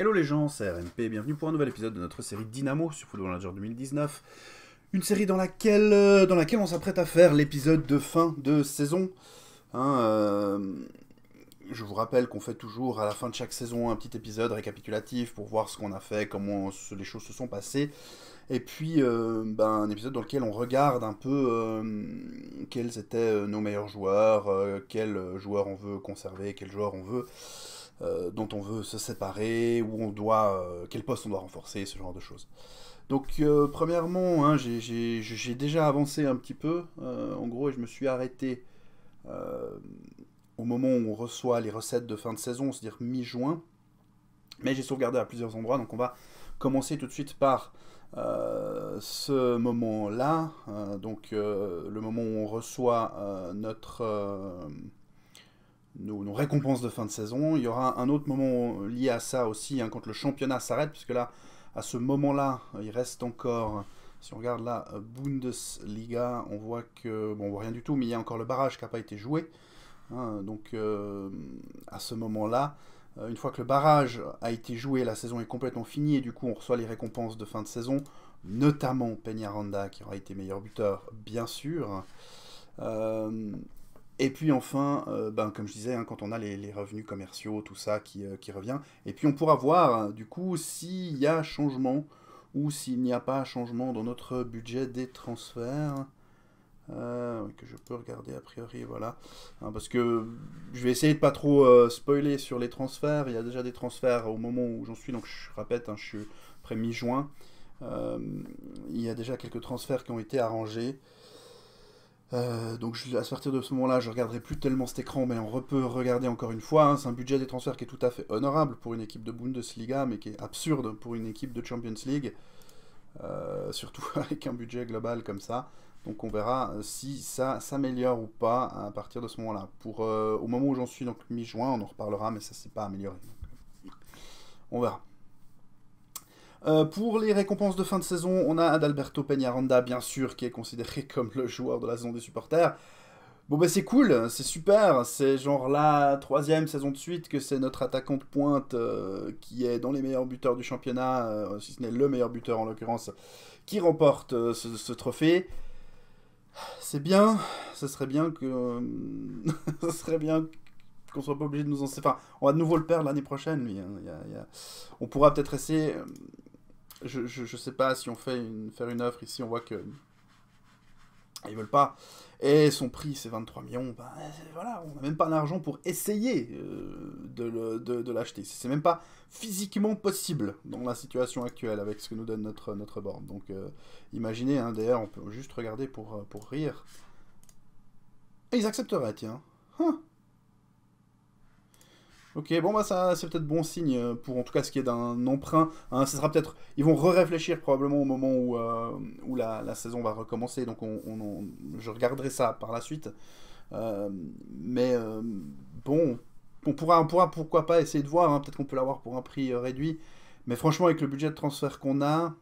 Hello les gens, c'est RMP, bienvenue pour un nouvel épisode de notre série Dynamo sur Football Manager 2019. Une série dans laquelle, euh, dans laquelle on s'apprête à faire l'épisode de fin de saison. Hein, euh, je vous rappelle qu'on fait toujours à la fin de chaque saison un petit épisode récapitulatif pour voir ce qu'on a fait, comment les choses se sont passées. Et puis euh, ben, un épisode dans lequel on regarde un peu quels étaient nos meilleurs joueurs, quels joueurs on veut conserver, quels joueurs on veut euh, dont on veut se séparer, où on doit, euh, quel poste on doit renforcer, ce genre de choses. Donc euh, premièrement, hein, j'ai déjà avancé un petit peu, en gros, et je me suis arrêté au moment où on reçoit les recettes de fin de saison, c'est-à-dire mi-juin, mais j'ai sauvegardé à plusieurs endroits, donc on va commencer tout de suite par ce moment-là, hein, donc le moment où on reçoit notre nos, récompenses de fin de saison. Il y aura un autre moment lié à ça aussi, hein, quand le championnat s'arrête, puisque là, à ce moment-là, il reste encore, si on regarde la Bundesliga, on voit que, bon, on voit rien du tout, mais il y a encore le barrage qui n'a pas été joué. Hein, donc, euh, à ce moment-là, euh, une fois que le barrage a été joué, la saison est complètement finie, et du coup, on reçoit les récompenses de fin de saison, notamment Peñaranda, qui aura été meilleur buteur, bien sûr. Euh, et puis enfin, euh, ben, comme je disais, hein, quand on a les, revenus commerciaux, tout ça euh, qui, revient. Et puis on pourra voir, hein, du coup, s'il y a changement ou s'il n'y a pas changement dans notre budget des transferts. Euh, que je peux regarder a priori, voilà. Hein, parce que je vais essayer de pas trop spoiler sur les transferts. Il y a déjà des transferts au moment où j'en suis, donc je répète, je suis près mi-juin. il y a déjà quelques transferts qui ont été arrangés. Euh, donc je, à partir de ce moment-là, je regarderai plus tellement cet écran, mais on peut regarder encore une fois. Hein. c'est un budget des transferts qui est tout à fait honorable pour une équipe de Bundesliga, mais qui est absurde pour une équipe de Champions League, euh, surtout avec un budget global comme ça. Donc on verra euh, si ça s'améliore ou pas à partir de ce moment-là. Pour au moment où j'en suis, donc mi-juin, on en reparlera, mais ça s'est pas amélioré. on verra. Euh, pour les récompenses de fin de saison, on a Adalberto Peñaranda, bien sûr, qui est considéré comme le joueur de la saison des supporters. Bon ben c'est cool, c'est super, c'est genre la troisième saison de suite que c'est notre attaquant de pointe euh, qui est dans les meilleurs buteurs du championnat, euh, si ce n'est le meilleur buteur en l'occurrence, qui remporte ce, trophée. C'est bien, ce serait bien que... ce serait bien qu'on soit pas obligé de nous en... Enfin, on va de nouveau le perdre l'année prochaine, lui. Hein. On pourra peut-être essayer je, sais pas si on fait une, faire une offre ici, on voit que ils veulent pas. Et son prix, c'est 23 millions. Bah, voilà, on n'a même pas l'argent pour essayer euh, de, l'acheter. C'est même pas physiquement possible dans la situation actuelle avec ce que nous donne notre, notre board. Donc euh, imaginez, hein, d'ailleurs, on peut juste regarder pour, euh, pour rire. Et ils accepteraient, tiens. Hein Ok, bon bah ça c'est peut-être bon signe euh, pour en tout cas ce qui est d'un emprunt. Hein. ça sera peut-être, ils vont re-réfléchir probablement au moment où, euh, la, saison va recommencer, donc on, je regarderai ça par la suite. Euh, mais bon, on pourra, on pourra pourquoi pas essayer de voir, hein. peut-être qu'on peut, l'avoir pour un prix réduit. Mais franchement avec le budget de transfert qu'on a,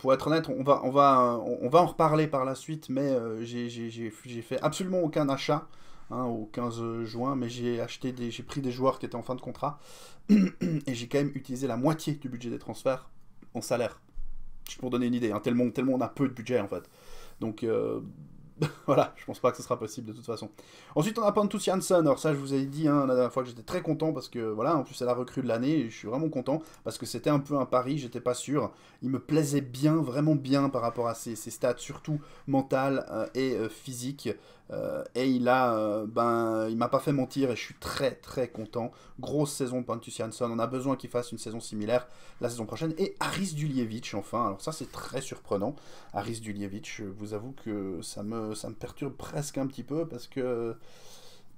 pour être honnête, on va, on, va, on va en reparler par la suite, mais j'ai, j'ai fait absolument aucun achat. Hein, au 15 juin, mais j'ai acheté des, j'ai pris des joueurs qui étaient en fin de contrat et j'ai quand même utilisé la moitié du budget des transferts en salaire. Pour donner une idée, hein, tellement, tellement on a peu de budget en fait. Donc euh, voilà, je pense pas que ce sera possible de toute façon. Ensuite, on a Pantus Janssen. Alors ça, je vous ai dit hein, la dernière fois que j'étais très content parce que voilà, en plus c'est la recrue de l'année et je suis vraiment content parce que c'était un peu un pari, j'étais pas sûr. Il me plaisait bien, vraiment bien par rapport à ses, ses stats, surtout mentales euh, et physique euh, physiques. Euh, et il a, euh, ben, il m'a pas fait mentir et je suis très très content. Grosse saison de Pontus Jansson. On a besoin qu'il fasse une saison similaire la saison prochaine. Et Aris Dulievich enfin. Alors ça c'est très surprenant. Aris Dulievich, je vous avoue que ça me, ça me perturbe presque un petit peu parce que.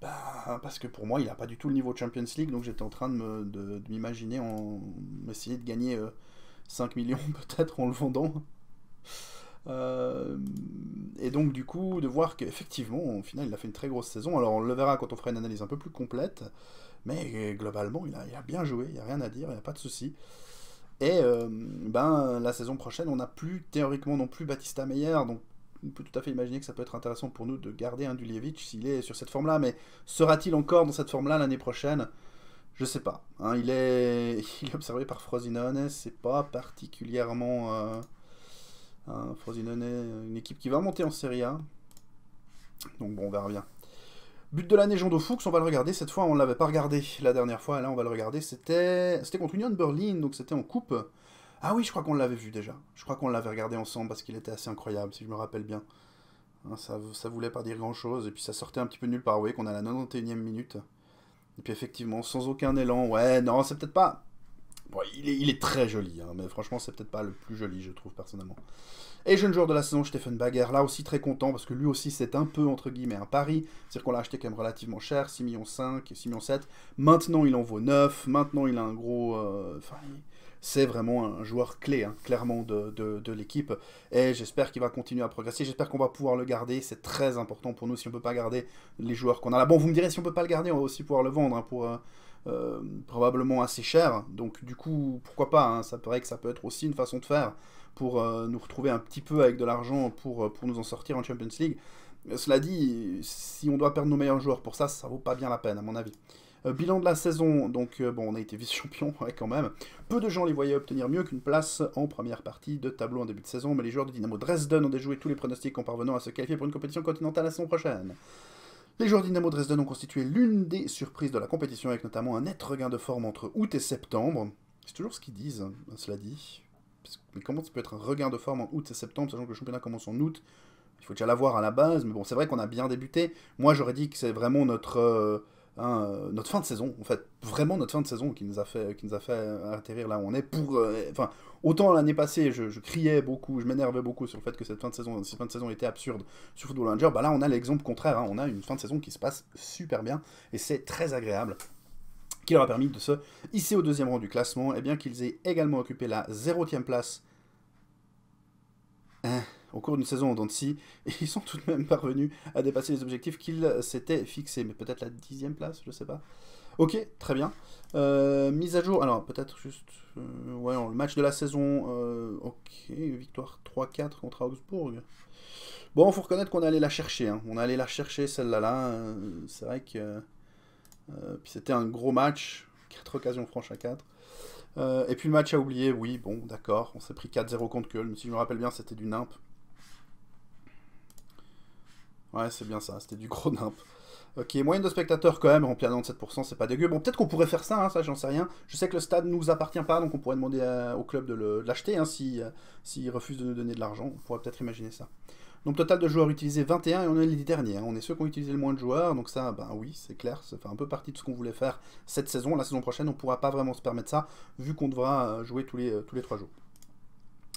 Ben, parce que pour moi, il n'a pas du tout le niveau Champions League, donc j'étais en train de m'imaginer de, de en essayer de gagner 5 euh, millions peut-être en le vendant. Euh, et donc, du coup, de voir qu'effectivement, au final, il a fait une très grosse saison. Alors, on le verra quand on fera une analyse un peu plus complète. Mais globalement, il a, bien joué, il n'y a rien à dire, il n'y a pas de souci. Et euh, ben, la saison prochaine, on n'a plus théoriquement non plus Batista Meyer. Donc, on peut tout à fait imaginer que ça peut être intéressant pour nous de garder un Dulievich s'il est sur cette forme-là. Mais sera-t-il encore dans cette forme-là l'année prochaine je sais pas. Hein. il, est... observé par Frosinone, c'est pas particulièrement euh, Hein, Frosinone, une équipe qui va monter en Serie A. Donc bon, on verra bien. But de la Jean de Fuchs, on va le regarder. Cette fois, on ne l'avait pas regardé la dernière fois. Là, on va le regarder. C'était contre Union Berlin, donc c'était en coupe. Ah oui, je crois qu'on l'avait vu déjà. Je crois qu'on l'avait regardé ensemble parce qu'il était assez incroyable, si je me rappelle bien. Hein, ça, ça voulait pas dire grand-chose. Et puis ça sortait un petit peu nulle part. Vous qu'on a la 91e minute. Et puis effectivement, sans aucun élan. Ouais, non, c'est peut-être pas il, est, très joli, hein, mais franchement, c'est peut-être pas le plus joli, je trouve, personnellement. Et jeune joueur de la saison, Stephen Bagger, là aussi très content, parce que lui aussi, c'est un peu, entre guillemets, un pari. C'est-à-dire qu'on l'a acheté quand même relativement cher, 6 millions 5, 6 millions 7. Maintenant, il en vaut 9. Maintenant, il a un gros... Euh, c'est vraiment un joueur clé, hein, clairement, de, l'équipe. Et j'espère qu'il va continuer à progresser. J'espère qu'on va pouvoir le garder. C'est très important pour nous si on ne peut pas garder les joueurs qu'on a là. Bon, vous me direz, si on ne peut pas le garder, on va aussi pouvoir le vendre hein, pour... Euh, euh, probablement assez cher. Donc du coup, pourquoi pas hein, Ça paraît que ça peut être aussi une façon de faire pour euh, nous retrouver un petit peu avec de l'argent pour, euh, pour nous en sortir en Champions League. cela dit, si on doit perdre nos meilleurs joueurs pour ça, ça vaut pas bien la peine à mon avis. bilan de la saison, donc bon, on a été vice-champion quand même. Peu de gens les voyaient obtenir mieux qu'une place en première partie de tableau en début de saison, mais les joueurs de Dynamo Dresden ont déjoué tous les pronostics en parvenant à se qualifier pour une compétition continentale la saison prochaine. Les joueurs Dynamo Dresden ont constitué l'une des surprises de la compétition avec notamment un net regain de forme entre août et septembre. C'est toujours ce qu'ils disent, hein, cela dit. Mais comment ça peut être un regain de forme en août et septembre, sachant que le championnat commence en août Il faut déjà l'avoir à la base, mais bon, c'est vrai qu'on a bien débuté. Moi, j'aurais dit que c'est vraiment notre... Euh, Hein, euh, notre fin de saison, en fait, vraiment notre fin de saison qui nous a fait, qui nous a fait atterrir là où on est. Pour, euh, enfin, autant l'année passée, je, criais beaucoup, je m'énervais beaucoup sur le fait que cette fin de saison, cette fin de saison était absurde sur Football Manager. Bah là, on a l'exemple contraire. Hein. on a une fin de saison qui se passe super bien et c'est très agréable qui leur a permis de se hisser au deuxième rang du classement, et eh bien qu'ils aient également occupé la 0 place. Hein au cours d'une saison en Dancy et ils sont tout de même parvenus à dépasser les objectifs qu'ils s'étaient fixés, mais peut-être la dixième place, je ne sais pas. Ok, très bien. Euh, mise à jour, alors peut-être juste... voyons euh, ouais, le match de la saison, euh, ok, victoire 3-4 contre Augsbourg. Bon, faut reconnaître qu'on allait la chercher, on hein. on allait la chercher celle-là, là, c'est vrai que... puis c'était un gros match, 4 occasions franches à 4. et puis le match à oublier, oui, bon, d'accord, on s'est pris 4-0 contre Köln, si je me rappelle bien, c'était du nimp. Ouais, c'est bien ça, c'était du gros nimp. Ok, moyenne de spectateurs quand même, rempli à 97%, c'est pas dégueu. Bon, peut-être qu'on pourrait faire ça, hein, ça j'en sais rien. Je sais que le stade nous appartient pas, donc on pourrait demander au club de l'acheter hein, euh, s'il refuse de nous donner de l'argent. On pourrait peut-être imaginer ça. Donc total de joueurs utilisés 21 et on est les derniers. Hein. On est ceux qui ont utilisé le moins de joueurs, donc ça, ben oui, c'est clair, ça fait un peu partie de ce qu'on voulait faire cette saison. La saison prochaine, on pourra pas vraiment se permettre ça, vu qu'on devra euh, jouer tous les, euh, tous les 3 jours.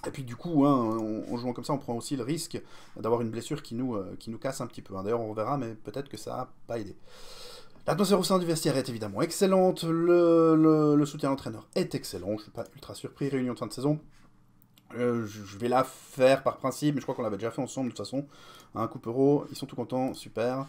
Et puis du coup, hein, en, jouant comme ça, on prend aussi le risque d'avoir une blessure qui nous, euh, qui nous casse un petit peu. Hein. D'ailleurs, on verra, mais peut-être que ça n'a pas aidé. L'atmosphère au sein du vestiaire est évidemment excellente, le, le, soutien à l'entraîneur est excellent, je ne suis pas ultra surpris, réunion de fin de saison, euh, je vais la faire par principe, mais je crois qu'on l'avait déjà fait ensemble de toute façon. Un coup euro, ils sont tout contents, super.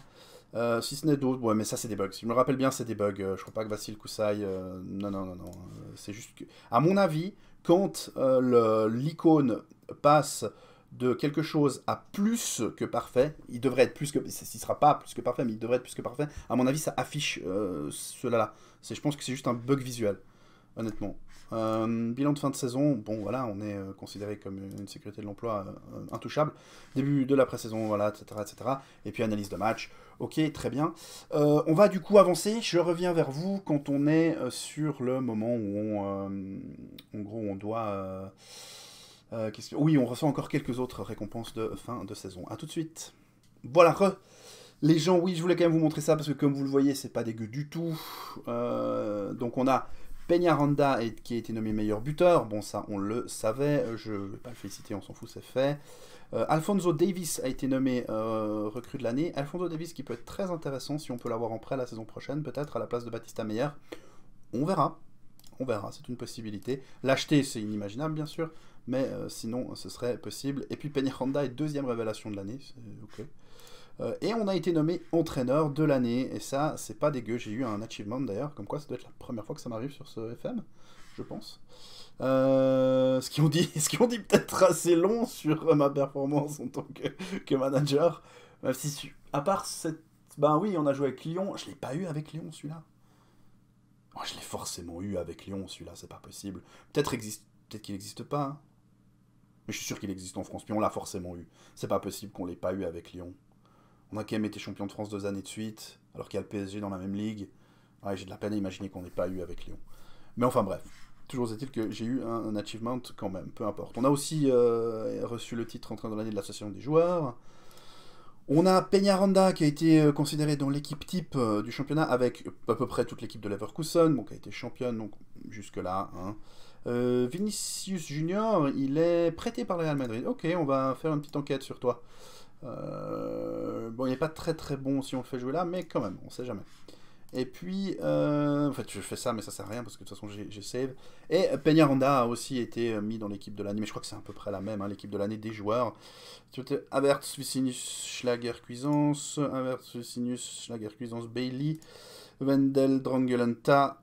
Euh, si ce n'est d'autres, ouais, mais ça c'est des bugs. Si je me rappelle bien, c'est des bugs. Je je crois pas que Vassil Kousaï. non, non, non, non. C'est juste que, à mon avis, quand euh, l'icône passe de quelque chose à plus que parfait, il devrait être plus que... sera pas plus que parfait, il devrait être plus que parfait. À mon avis, ça affiche euh, cela-là. Je pense que c'est juste un bug visuel, honnêtement. Euh, bilan de fin de saison, bon voilà, on est considéré comme une sécurité de l'emploi intouchable. Début de la pré-saison, voilà, etc., etc. Et puis analyse de match. Ok, très bien. Euh, on va du coup avancer. Je reviens vers vous quand on est euh, sur le moment où on, euh, en gros, on doit. Oui, on reçoit encore quelques autres récompenses de fin de saison. A tout de suite. Voilà. Les gens, oui, je voulais quand même vous montrer ça parce que comme vous le voyez, c'est pas dégueu du tout. donc on a Peñaranda est, qui a été nommé meilleur buteur. Bon, ça, on le savait. Euh, je ne vais pas le féliciter, on s'en fout, c'est fait. Euh, Alfonso Davis a été nommé euh, recrue de l'année. Alfonso Davis qui peut être très intéressant si on peut l'avoir en prêt la saison prochaine, peut-être à la place de Batista Meyer. On verra. On verra, c'est une possibilité. L'acheter, c'est inimaginable, bien sûr. Mais sinon, ce serait possible. Et puis Peñaranda est deuxième révélation de l'année. OK. Euh, et on a été nommé entraîneur de l'année. Et ça, c'est pas dégueu. J'ai eu un achievement d'ailleurs, comme quoi ça doit être la première fois que ça m'arrive sur ce FM, je pense. Euh, ce qu'ils ont dit, ce dit peut-être assez long sur ma performance en tant que, manager. Même si, à part cette, ben oui, on a joué avec Lyon. Je l'ai pas eu avec Lyon celui-là. Oh, je l'ai forcément eu avec Lyon celui-là. C'est pas possible. Peut-être existe, peut qu'il n'existe pas. Hein. Mais je suis sûr qu'il existe en France. Puis on l'a forcément eu. C'est pas possible qu'on l'ait pas eu avec Lyon. On a quand même été champion de France deux années de suite, alors qu'il y a le PSG dans la même ligue. j'ai de la peine à imaginer qu'on n'ait pas eu avec Lyon. Mais enfin bref, toujours est-il que j'ai eu un, achievement quand même, peu importe. On a aussi euh, reçu le titre en train de l'année de l'association des joueurs. On a Peñaranda qui a été euh, considéré dans l'équipe type euh, du championnat avec à peu près toute l'équipe de Leverkusen, donc qui a été championne donc jusque-là. Hein. Vinicius Junior, il est prêté par le Real Madrid. Ok, on va faire une petite enquête sur toi. Euh, bon, il n'est pas très très bon si on le fait jouer là, mais quand même, on sait jamais. Et puis, euh, en fait, je fais ça, mais ça sert à rien parce que de toute façon, j'ai save. Et Peñaranda a aussi été euh, mis dans l'équipe de l'année, mais je crois que c'est à peu près la même, hein, l'équipe de l'année des joueurs. Avertz, Vicinus, Schlager, Cuisance, Avertz, Vicinus, Schlager, Cuisance, Bailey, Wendel, Drangelenta.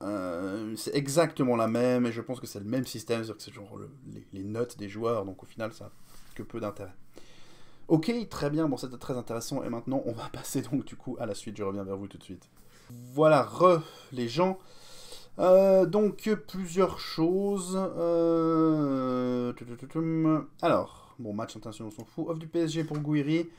c'est exactement la même, et je pense que c'est le même système, c'est-à-dire que c'est genre les, les, notes des joueurs, donc au final, ça n'a que peu d'intérêt. Ok, très bien, bon c'était très intéressant, et maintenant on va passer donc du coup à la suite, je reviens vers vous tout de suite. Voilà, re, les gens. Euh, donc plusieurs choses. Euh, mm. Alors, bon match attention, on s'en fout. Off du PSG pour Gouiri.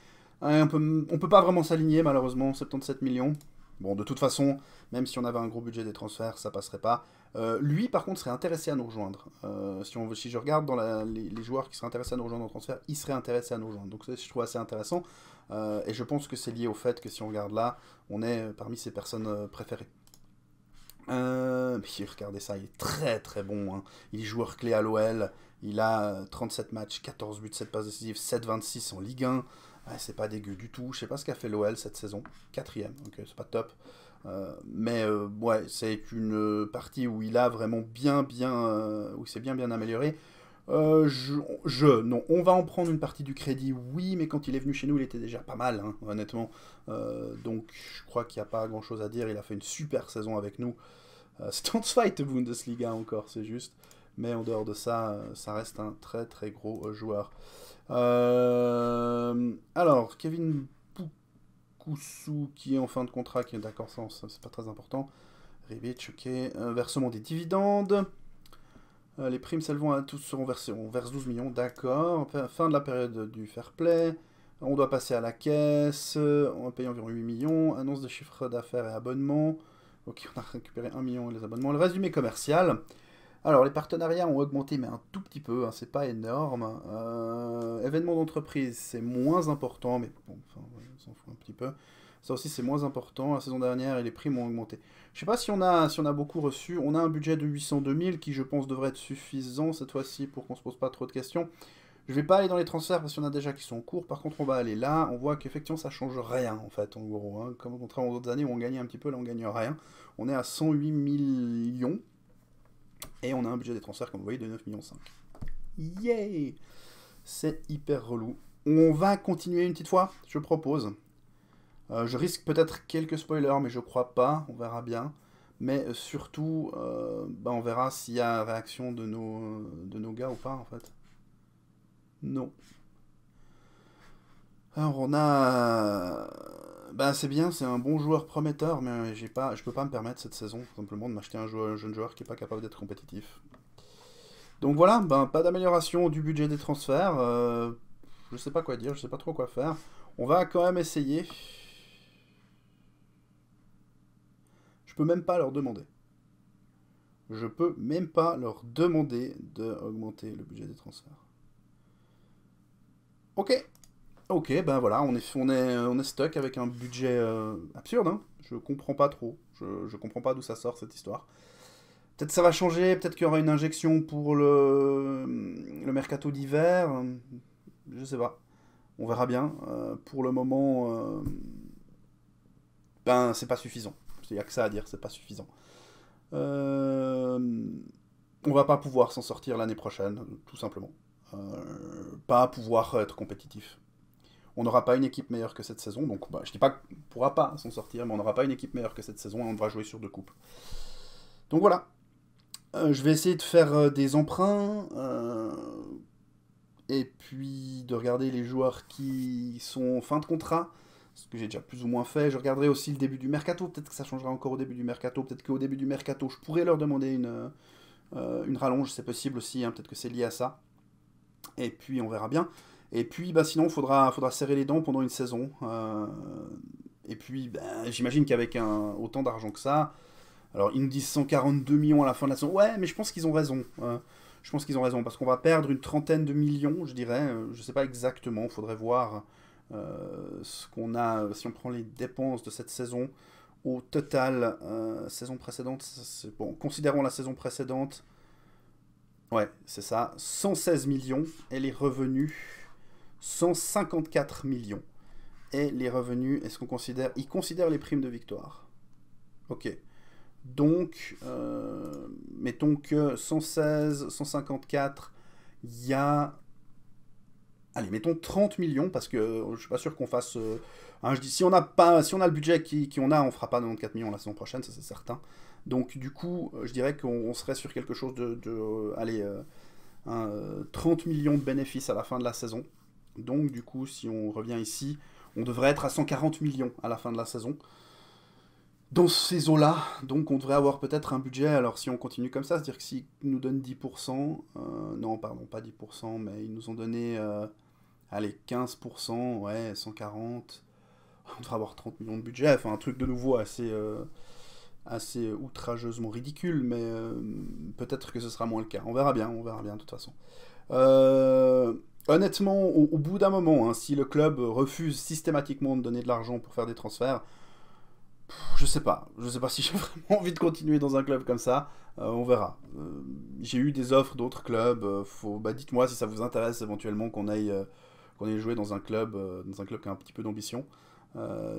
Euh, on, peut, on peut pas vraiment s'aligner malheureusement, 77 millions. Bon, de toute façon, même si on avait un gros budget des transferts, ça passerait pas. Euh, lui, par contre, serait intéressé à nous rejoindre. Euh, si, on, si je regarde dans les, joueurs qui seraient intéressés à nous rejoindre en transfert, il serait intéressé à nous rejoindre. Donc, je trouve assez intéressant. Euh, et je pense que c'est lié au fait que si on regarde là, on est parmi ses personnes préférées. regardez ça, il est très très bon. Hein. Il est joueur clé à l'OL. Il a 37 matchs, 14 buts, 7 passes décisives, 7-26 en Ligue 1. c'est pas dégueu du tout. Je sais pas ce qu'a fait l'OL cette saison. Quatrième, donc c'est pas top. Euh, mais euh, ouais, c'est une euh, partie où il a vraiment bien, bien, où c'est bien, bien amélioré. Je, non, on va en prendre une partie du crédit, oui, mais quand il est venu chez nous, il était déjà pas mal, hein, honnêtement. donc, je crois qu'il n'y a pas grand-chose à dire. Il a fait une super saison avec nous. c'est fight Bundesliga encore, c'est juste. Mais en dehors de ça, ça reste un très, très gros joueur. alors, Kevin sous, qui est en fin de contrat, qui est d'accord, ça c'est pas très important. Ribic, ok. Euh, versement des dividendes. Euh, les primes s'élevant à tous seront versées. On verse 12 millions, d'accord. Fin de la période du fair play. On doit passer à la caisse. Euh, on va payer environ 8 millions. Annonce de chiffres d'affaires et abonnements. Ok, on a récupéré 1 million les abonnements. Le résumé commercial. Alors, les partenariats ont augmenté, mais un tout petit peu, hein, c'est pas énorme. Euh, événements d'entreprise, c'est moins important, mais bon, enfin, on s'en fout un petit peu. Ça aussi, c'est moins important. La saison dernière, les primes ont augmenté. Je sais pas si on, a, si on a beaucoup reçu. On a un budget de 802 000 qui, je pense, devrait être suffisant cette fois-ci pour qu'on se pose pas trop de questions. Je vais pas aller dans les transferts parce qu'il y en a déjà qui sont en cours. Par contre, on va aller là. On voit qu'effectivement, ça change rien, en fait, en gros. Hein. Comme contraire, aux d'autres années où on gagnait un petit peu, là, on gagne rien. On est à 108 millions. Et on a un budget des transferts, comme vous voyez, de 9,5 millions. Yay yeah C'est hyper relou. On va continuer une petite fois, je propose. Euh, je risque peut-être quelques spoilers, mais je crois pas, on verra bien. Mais surtout, euh, bah, on verra s'il y a réaction de nos, de nos gars ou pas, en fait. Non. Alors, on a... Bah c'est bien, c'est un bon joueur prometteur, mais euh, j'ai pas, je peux pas me permettre cette saison simplement de m'acheter un, jeune joueur qui est pas capable d'être compétitif. Donc voilà, ben, pas d'amélioration du budget des transferts. Je euh, je sais pas quoi dire, je sais pas trop quoi faire. On va quand même essayer. Je peux même pas leur demander. Je peux même pas leur demander d'augmenter le budget des transferts. Ok. Ok, ben voilà, on est, est, on est stuck avec un budget euh, absurde. Hein je comprends pas trop. Je, comprends pas d'où ça sort cette histoire. Peut-être ça va changer, peut-être qu'il y aura une injection pour le, le mercato d'hiver. Euh, je sais pas. On verra bien. Euh, pour le moment, ben c'est pas suffisant. Il n'y a que ça à dire, c'est pas suffisant. Euh, on va pas pouvoir s'en sortir l'année prochaine, tout simplement. pas pouvoir être compétitif on n'aura pas une équipe meilleure que cette saison. Donc bah, je dis pas qu'on pourra pas s'en sortir, mais on n'aura pas une équipe meilleure que cette saison et on devra jouer sur deux coupes. Donc voilà. Euh, je vais essayer de faire euh, des emprunts euh, et puis de regarder les joueurs qui sont en fin de contrat. Ce que j'ai déjà plus ou moins fait. Je regarderai aussi le début du mercato. Peut-être que ça changera encore au début du mercato. Peut-être qu'au début du mercato, je pourrais leur demander une, une rallonge. C'est possible aussi. Hein. Peut-être que c'est lié à ça. Et puis on verra bien. Et puis, bah, sinon, il faudra, faudra serrer les dents pendant une saison. Euh, et puis, bah, j'imagine qu'avec un, autant d'argent que ça, alors ils nous disent 142 millions à la fin de la saison. Ouais, mais je pense qu'ils ont raison. Hein. je pense qu'ils ont raison, parce qu'on va perdre une trentaine de millions, je dirais. Euh, je ne sais pas exactement, il faudrait voir euh, ce qu'on a, si on prend les dépenses de cette saison. Au total, saison précédente, bon, considérons la saison précédente, ouais, c'est ça, 116 millions, et les revenus, 154 millions. Et les revenus, est-ce qu'on considère Ils considère les primes de victoire. Ok. Donc, euh, mettons que 116, 154, il y a... Allez, mettons 30 millions, parce que euh, je suis pas sûr qu'on fasse... Euh, hein, si on, a pas, si on a le budget qui, qui on a, on fera pas 94 millions la saison prochaine, ça c'est certain. Donc du coup, je dirais qu'on serait sur quelque chose de... allez, 30 millions de bénéfices à la fin de la saison. Donc, du coup, si on revient ici, on devrait être à 140 millions à la fin de la saison. Dans ces eaux-là, donc on devrait avoir peut-être un budget, alors si on continue comme ça, c'est-à-dire que s'ils nous donnent 10%, euh, non, pardon, pas 10%, mais ils nous ont donné, euh, allez, 15%, ouais, 140, on devrait avoir 30 millions de budget, enfin un truc de nouveau assez, euh, assez outrageusement ridicule, mais euh, peut-être que ce sera moins le cas, on verra bien, on verra bien de toute façon. Euh, honnêtement, au, bout d'un moment, hein, si le club refuse systématiquement de donner de l'argent pour faire des transferts, je sais pas. Je sais pas si j'ai vraiment envie de continuer dans un club comme ça. Euh, on verra. Euh, j'ai eu des offres d'autres clubs. Euh, bah, dites-moi si ça vous intéresse éventuellement qu'on aille, qu'on jouer dans un club, dans un club qui a un petit peu d'ambition.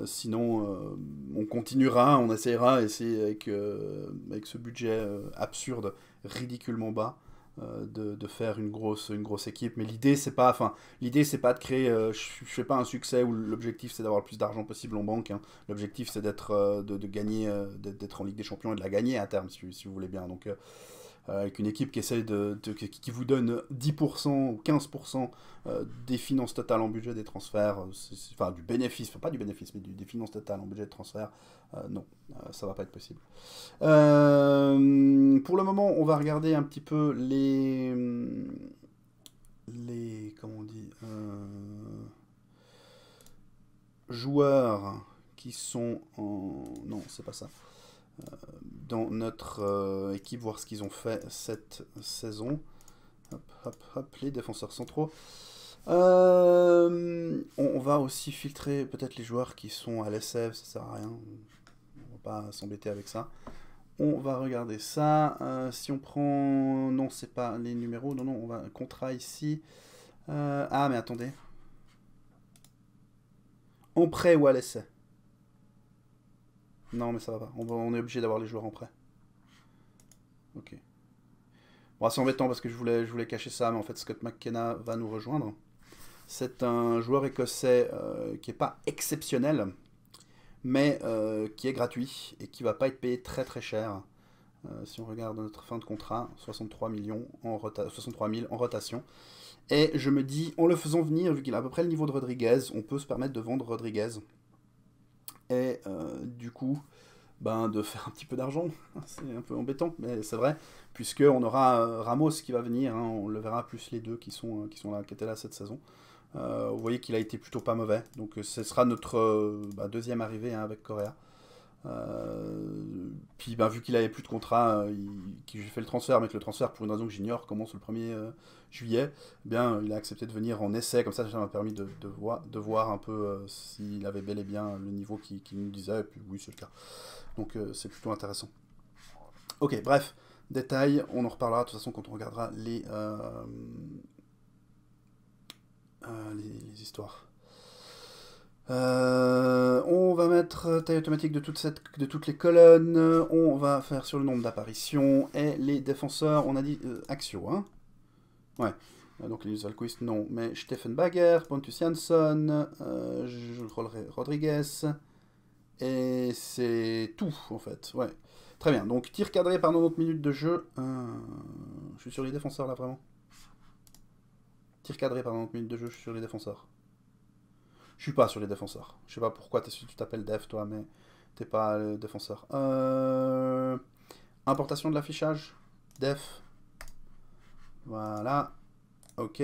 sinon, on continuera, on essayera, essayer avec, avec ce budget absurde, ridiculement bas. Euh, de, faire une grosse, une grosse équipe. Mais l'idée, c'est pas, enfin, l'idée, c'est pas de créer, euh, je, pas, un succès où l'objectif c'est d'avoir le plus d'argent possible en banque. Hein. L'objectif c'est d'être, euh, de, gagner, d'être en Ligue des Champions et de la gagner à terme, si, si vous voulez bien. Donc euh, avec une équipe qui essaie de, qui vous donne 10% ou 15% euh, des finances totales en budget des transferts, euh, enfin du bénéfice, pas du bénéfice, mais du, des finances totales en budget de transfert, non, ça va pas être possible. pour le moment, on va regarder un petit peu les, les, comment on dit, joueurs qui sont en, non, c'est pas ça dans notre euh, équipe, voir ce qu'ils ont fait cette saison. Hop, hop, hop, les défenseurs centraux. Euh, on, va aussi filtrer peut-être les joueurs qui sont à l'SF, ça sert à rien. On va pas s'embêter avec ça. On va regarder ça. Euh, si on prend... Non, c'est pas les numéros. Non, non, on va... Contrat ici. Ah, mais attendez. En prêt ou à l'essai non, mais ça va pas. On, on est obligé d'avoir les joueurs en prêt. Ok. Bon, c'est embêtant parce que je voulais, je cacher ça, mais en fait, Scott McKenna va nous rejoindre. C'est un joueur écossais euh, qui n'est pas exceptionnel, mais euh, qui est gratuit et qui va pas être payé très très cher. Euh, si on regarde notre fin de contrat, 63, millions en 63 000 en rotation. Et je me dis, en le faisant venir, vu qu'il a à peu près le niveau de Rodriguez, on peut se permettre de vendre Rodriguez et euh, du coup ben, de faire un petit peu d'argent. C'est un peu embêtant, mais c'est vrai, puisque on aura euh, Ramos qui va venir, hein. on le verra, plus les deux qui sont, euh, qui sont là, qui étaient là cette saison. vous voyez qu'il a été plutôt pas mauvais, donc ce sera notre bah, deuxième arrivée hein, avec Correa. Euh, puis bah, vu qu'il avait plus de contrat, j'ai euh, fait le transfert, mais que le transfert pour une raison que j'ignore commence le 1er euh, juillet, eh bien il a accepté de venir en essai, comme ça ça m'a permis de, voir, un peu s'il avait bel et bien le niveau qu'il nous disait, et puis oui c'est le cas. Donc c'est plutôt intéressant. Ok, bref, détail, on en reparlera de toute façon quand on regardera les, les histoires. Euh, on va mettre euh, taille automatique de, toutes les colonnes. On va faire sur le nombre d'apparitions. Et les défenseurs, on a dit action, euh, Axio, hein Ouais. Donc les Alquist, non. Mais Bagger, Pontus Jansson, Rodriguez. Et c'est tout, en fait. Ouais. Très bien. Donc tir cadré par 90 minutes de jeu. je suis sur les défenseurs, là, vraiment. Tir cadré par 90 minutes de jeu, je suis sur les défenseurs. Je suis pas sur les défenseurs. Je sais pas pourquoi tu t'appelles Def, toi, mais t'es pas défenseur. Euh, importation de l'affichage. Def. Voilà. Ok,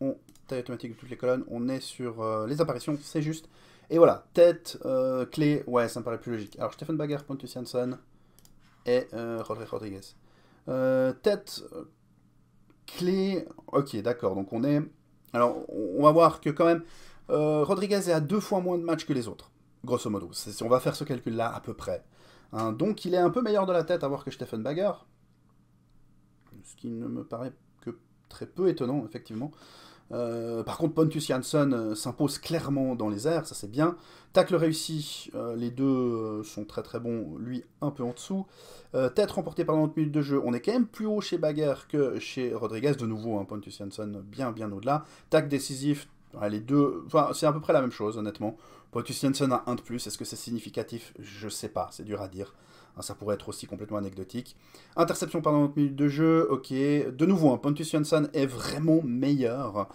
on taille automatique de toutes les colonnes. On est sur euh, les apparitions, c'est juste. Et voilà, tête, euh, clé, ouais, ça me paraît plus logique. Alors, Stephen Bagger, Pontus et euh, Rodriguez. tête, clé, ok, d'accord. Donc, on est... Alors, on va voir que quand même, euh, Rodriguez est à deux fois moins de matchs que les autres, grosso modo. Si on va faire ce calcul-là à peu près. Hein, donc il est un peu meilleur de la tête à voir que Stephen Bagger. Ce qui ne me paraît que très peu étonnant, effectivement. Euh, par contre, Pontus Jansson euh, s'impose clairement dans les airs, ça c'est bien. Tacle réussi, les deux sont très très bons, lui un peu en dessous. tête remportée par 90 minutes de jeu, on est quand même plus haut chez Bagger que chez Rodriguez, de nouveau, hein, Pontus Jansson bien bien au-delà. Tac décisif, deux, c'est à peu près la même chose, honnêtement. Pontus Janssen a un de plus. Est-ce que c'est significatif Je sais pas, c'est dur à dire. Hein, ça pourrait être aussi complètement anecdotique. Interception pendant notre minute de jeu, ok. De nouveau, hein, Pontus Janssen est vraiment meilleur.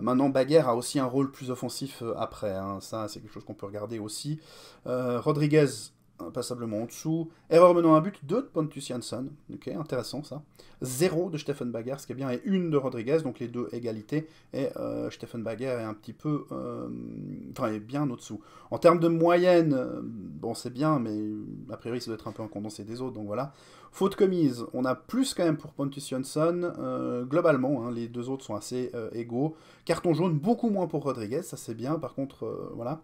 Maintenant, Baguerre a aussi un rôle plus offensif euh, après. Hein. Ça, c'est quelque chose qu'on peut regarder aussi. Euh, Rodriguez passablement en dessous. Erreur menant à un but, 2 de Pontus Jansson. Ok, intéressant ça. 0 de Stephen Bagger, ce qui est bien, et 1 de Rodriguez, donc les deux égalités. Et euh, Bagger est un petit peu. Euh, enfin, est bien au-dessous. En termes de moyenne, euh, bon, c'est bien, mais a priori, ça doit être un peu en condensé des autres, donc voilà. Faute commise, on a plus quand même pour Pontus Jansson. Euh, globalement, hein, les deux autres sont assez euh, égaux. Carton jaune, beaucoup moins pour Rodriguez, ça c'est bien, par contre, voilà.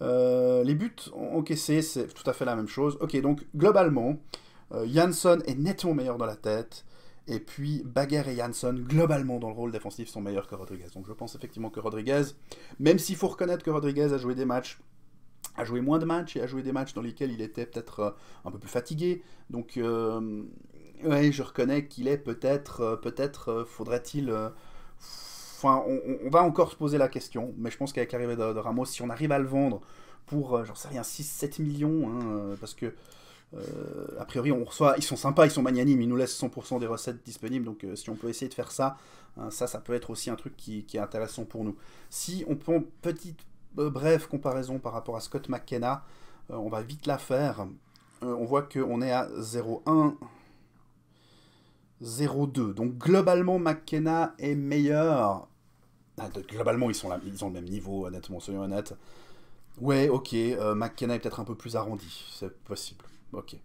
Euh, les buts encaissés, c'est tout à fait la même chose. Ok, donc globalement, euh, est nettement meilleur dans la tête. Et puis Baguerre et Jansson, globalement dans le rôle défensif, sont meilleurs que Rodriguez. Donc je pense effectivement que Rodriguez, même s'il faut reconnaître que Rodriguez a joué des matchs, a joué moins de matchs et a joué des matchs dans lesquels il était peut-être euh, un peu plus fatigué. Donc euh, je reconnais qu'il est peut-être, peut-être faudrait-il enfin, on, va encore se poser la question, mais je pense qu'avec l'arrivée de, Ramos, si on arrive à le vendre pour, euh, j'en sais rien, 6-7 millions, hein, euh, parce que euh, a priori, on reçoit, ils sont sympas, ils sont magnanimes, ils nous laissent 100% des recettes disponibles. Donc, si on peut essayer de faire ça, hein, ça, ça peut être aussi un truc qui, est intéressant pour nous. Si on prend petite brève comparaison par rapport à Scott McKenna, on va vite la faire. on voit qu'on est à 0,1 0-2. Donc globalement, McKenna est meilleur. Ah, globalement, ils, sont ils ont le même niveau, honnêtement, soyons honnêtes. Ouais, ok, euh, McKenna est peut-être un peu plus arrondi, c'est possible. Ok.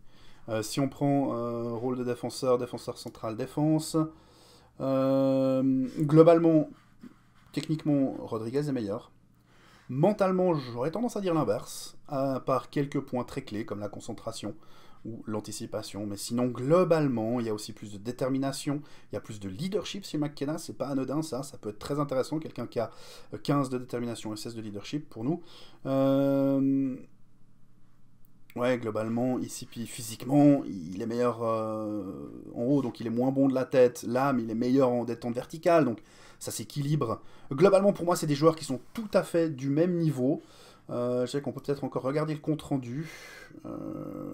Euh, si on prend euh, rôle de défenseur, défenseur central, défense, globalement, techniquement, Rodriguez est meilleur. Mentalement, j'aurais tendance à dire l'inverse, par quelques points très clés comme la concentration l'anticipation. Mais sinon, globalement, il y a aussi plus de détermination, il y a plus de leadership chez McKenna, c'est pas anodin ça, ça peut être très intéressant, quelqu'un qui a 15 euh, de détermination et 16 de leadership pour nous. Euh, ouais, globalement, ici, puis physiquement, il est meilleur euh, en haut, donc il est moins bon de la tête. Là, mais il est meilleur en détente verticale, donc ça s'équilibre. Globalement, pour moi, c'est des joueurs qui sont tout à fait du même niveau. Euh, je sais qu'on peut peut-être encore regarder le compte-rendu. Euh,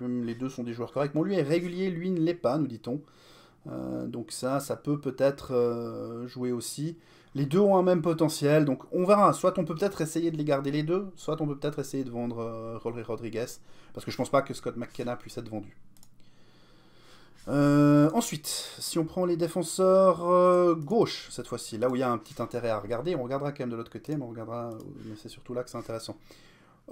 les deux sont des joueurs corrects. Bon, lui est régulier, lui ne l'est pas, nous dit-on. Euh, donc ça, ça peut peut-être jouer aussi. Les deux ont un même potentiel, donc on verra. Soit on peut peut-être essayer de les garder les deux, soit on peut peut-être essayer de vendre Rodriguez, parce que je pense pas que Scott McKenna puisse être vendu. Euh, ensuite, si on prend les défenseurs euh, gauche, cette fois-ci, là où il y a un petit intérêt à regarder, on regardera quand même de l'autre côté, mais on regardera, mais c'est surtout là que c'est intéressant.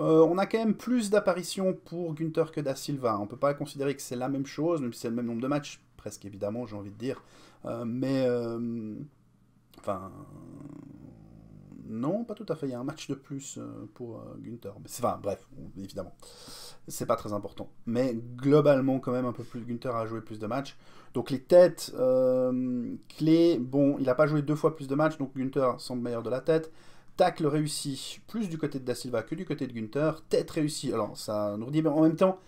Euh, on a quand même plus d'apparitions pour Gunther que Da Silva. On ne peut pas considérer que c'est la même chose, même si c'est le même nombre de matchs, presque évidemment, j'ai envie de dire. mais, enfin, non, pas tout à fait. Il y a un match de plus euh, pour euh, Gunther. Enfin, bref, évidemment. C'est pas très important. Mais globalement, quand même, un peu plus. Gunther a joué plus de matchs. Donc les têtes euh, clés, bon, il n'a pas joué deux fois plus de matchs, donc Gunther semble meilleur de la tête. Tacle réussi plus du côté de Da Silva que du côté de Gunther. Tête réussie, alors ça nous dit, mais en même temps,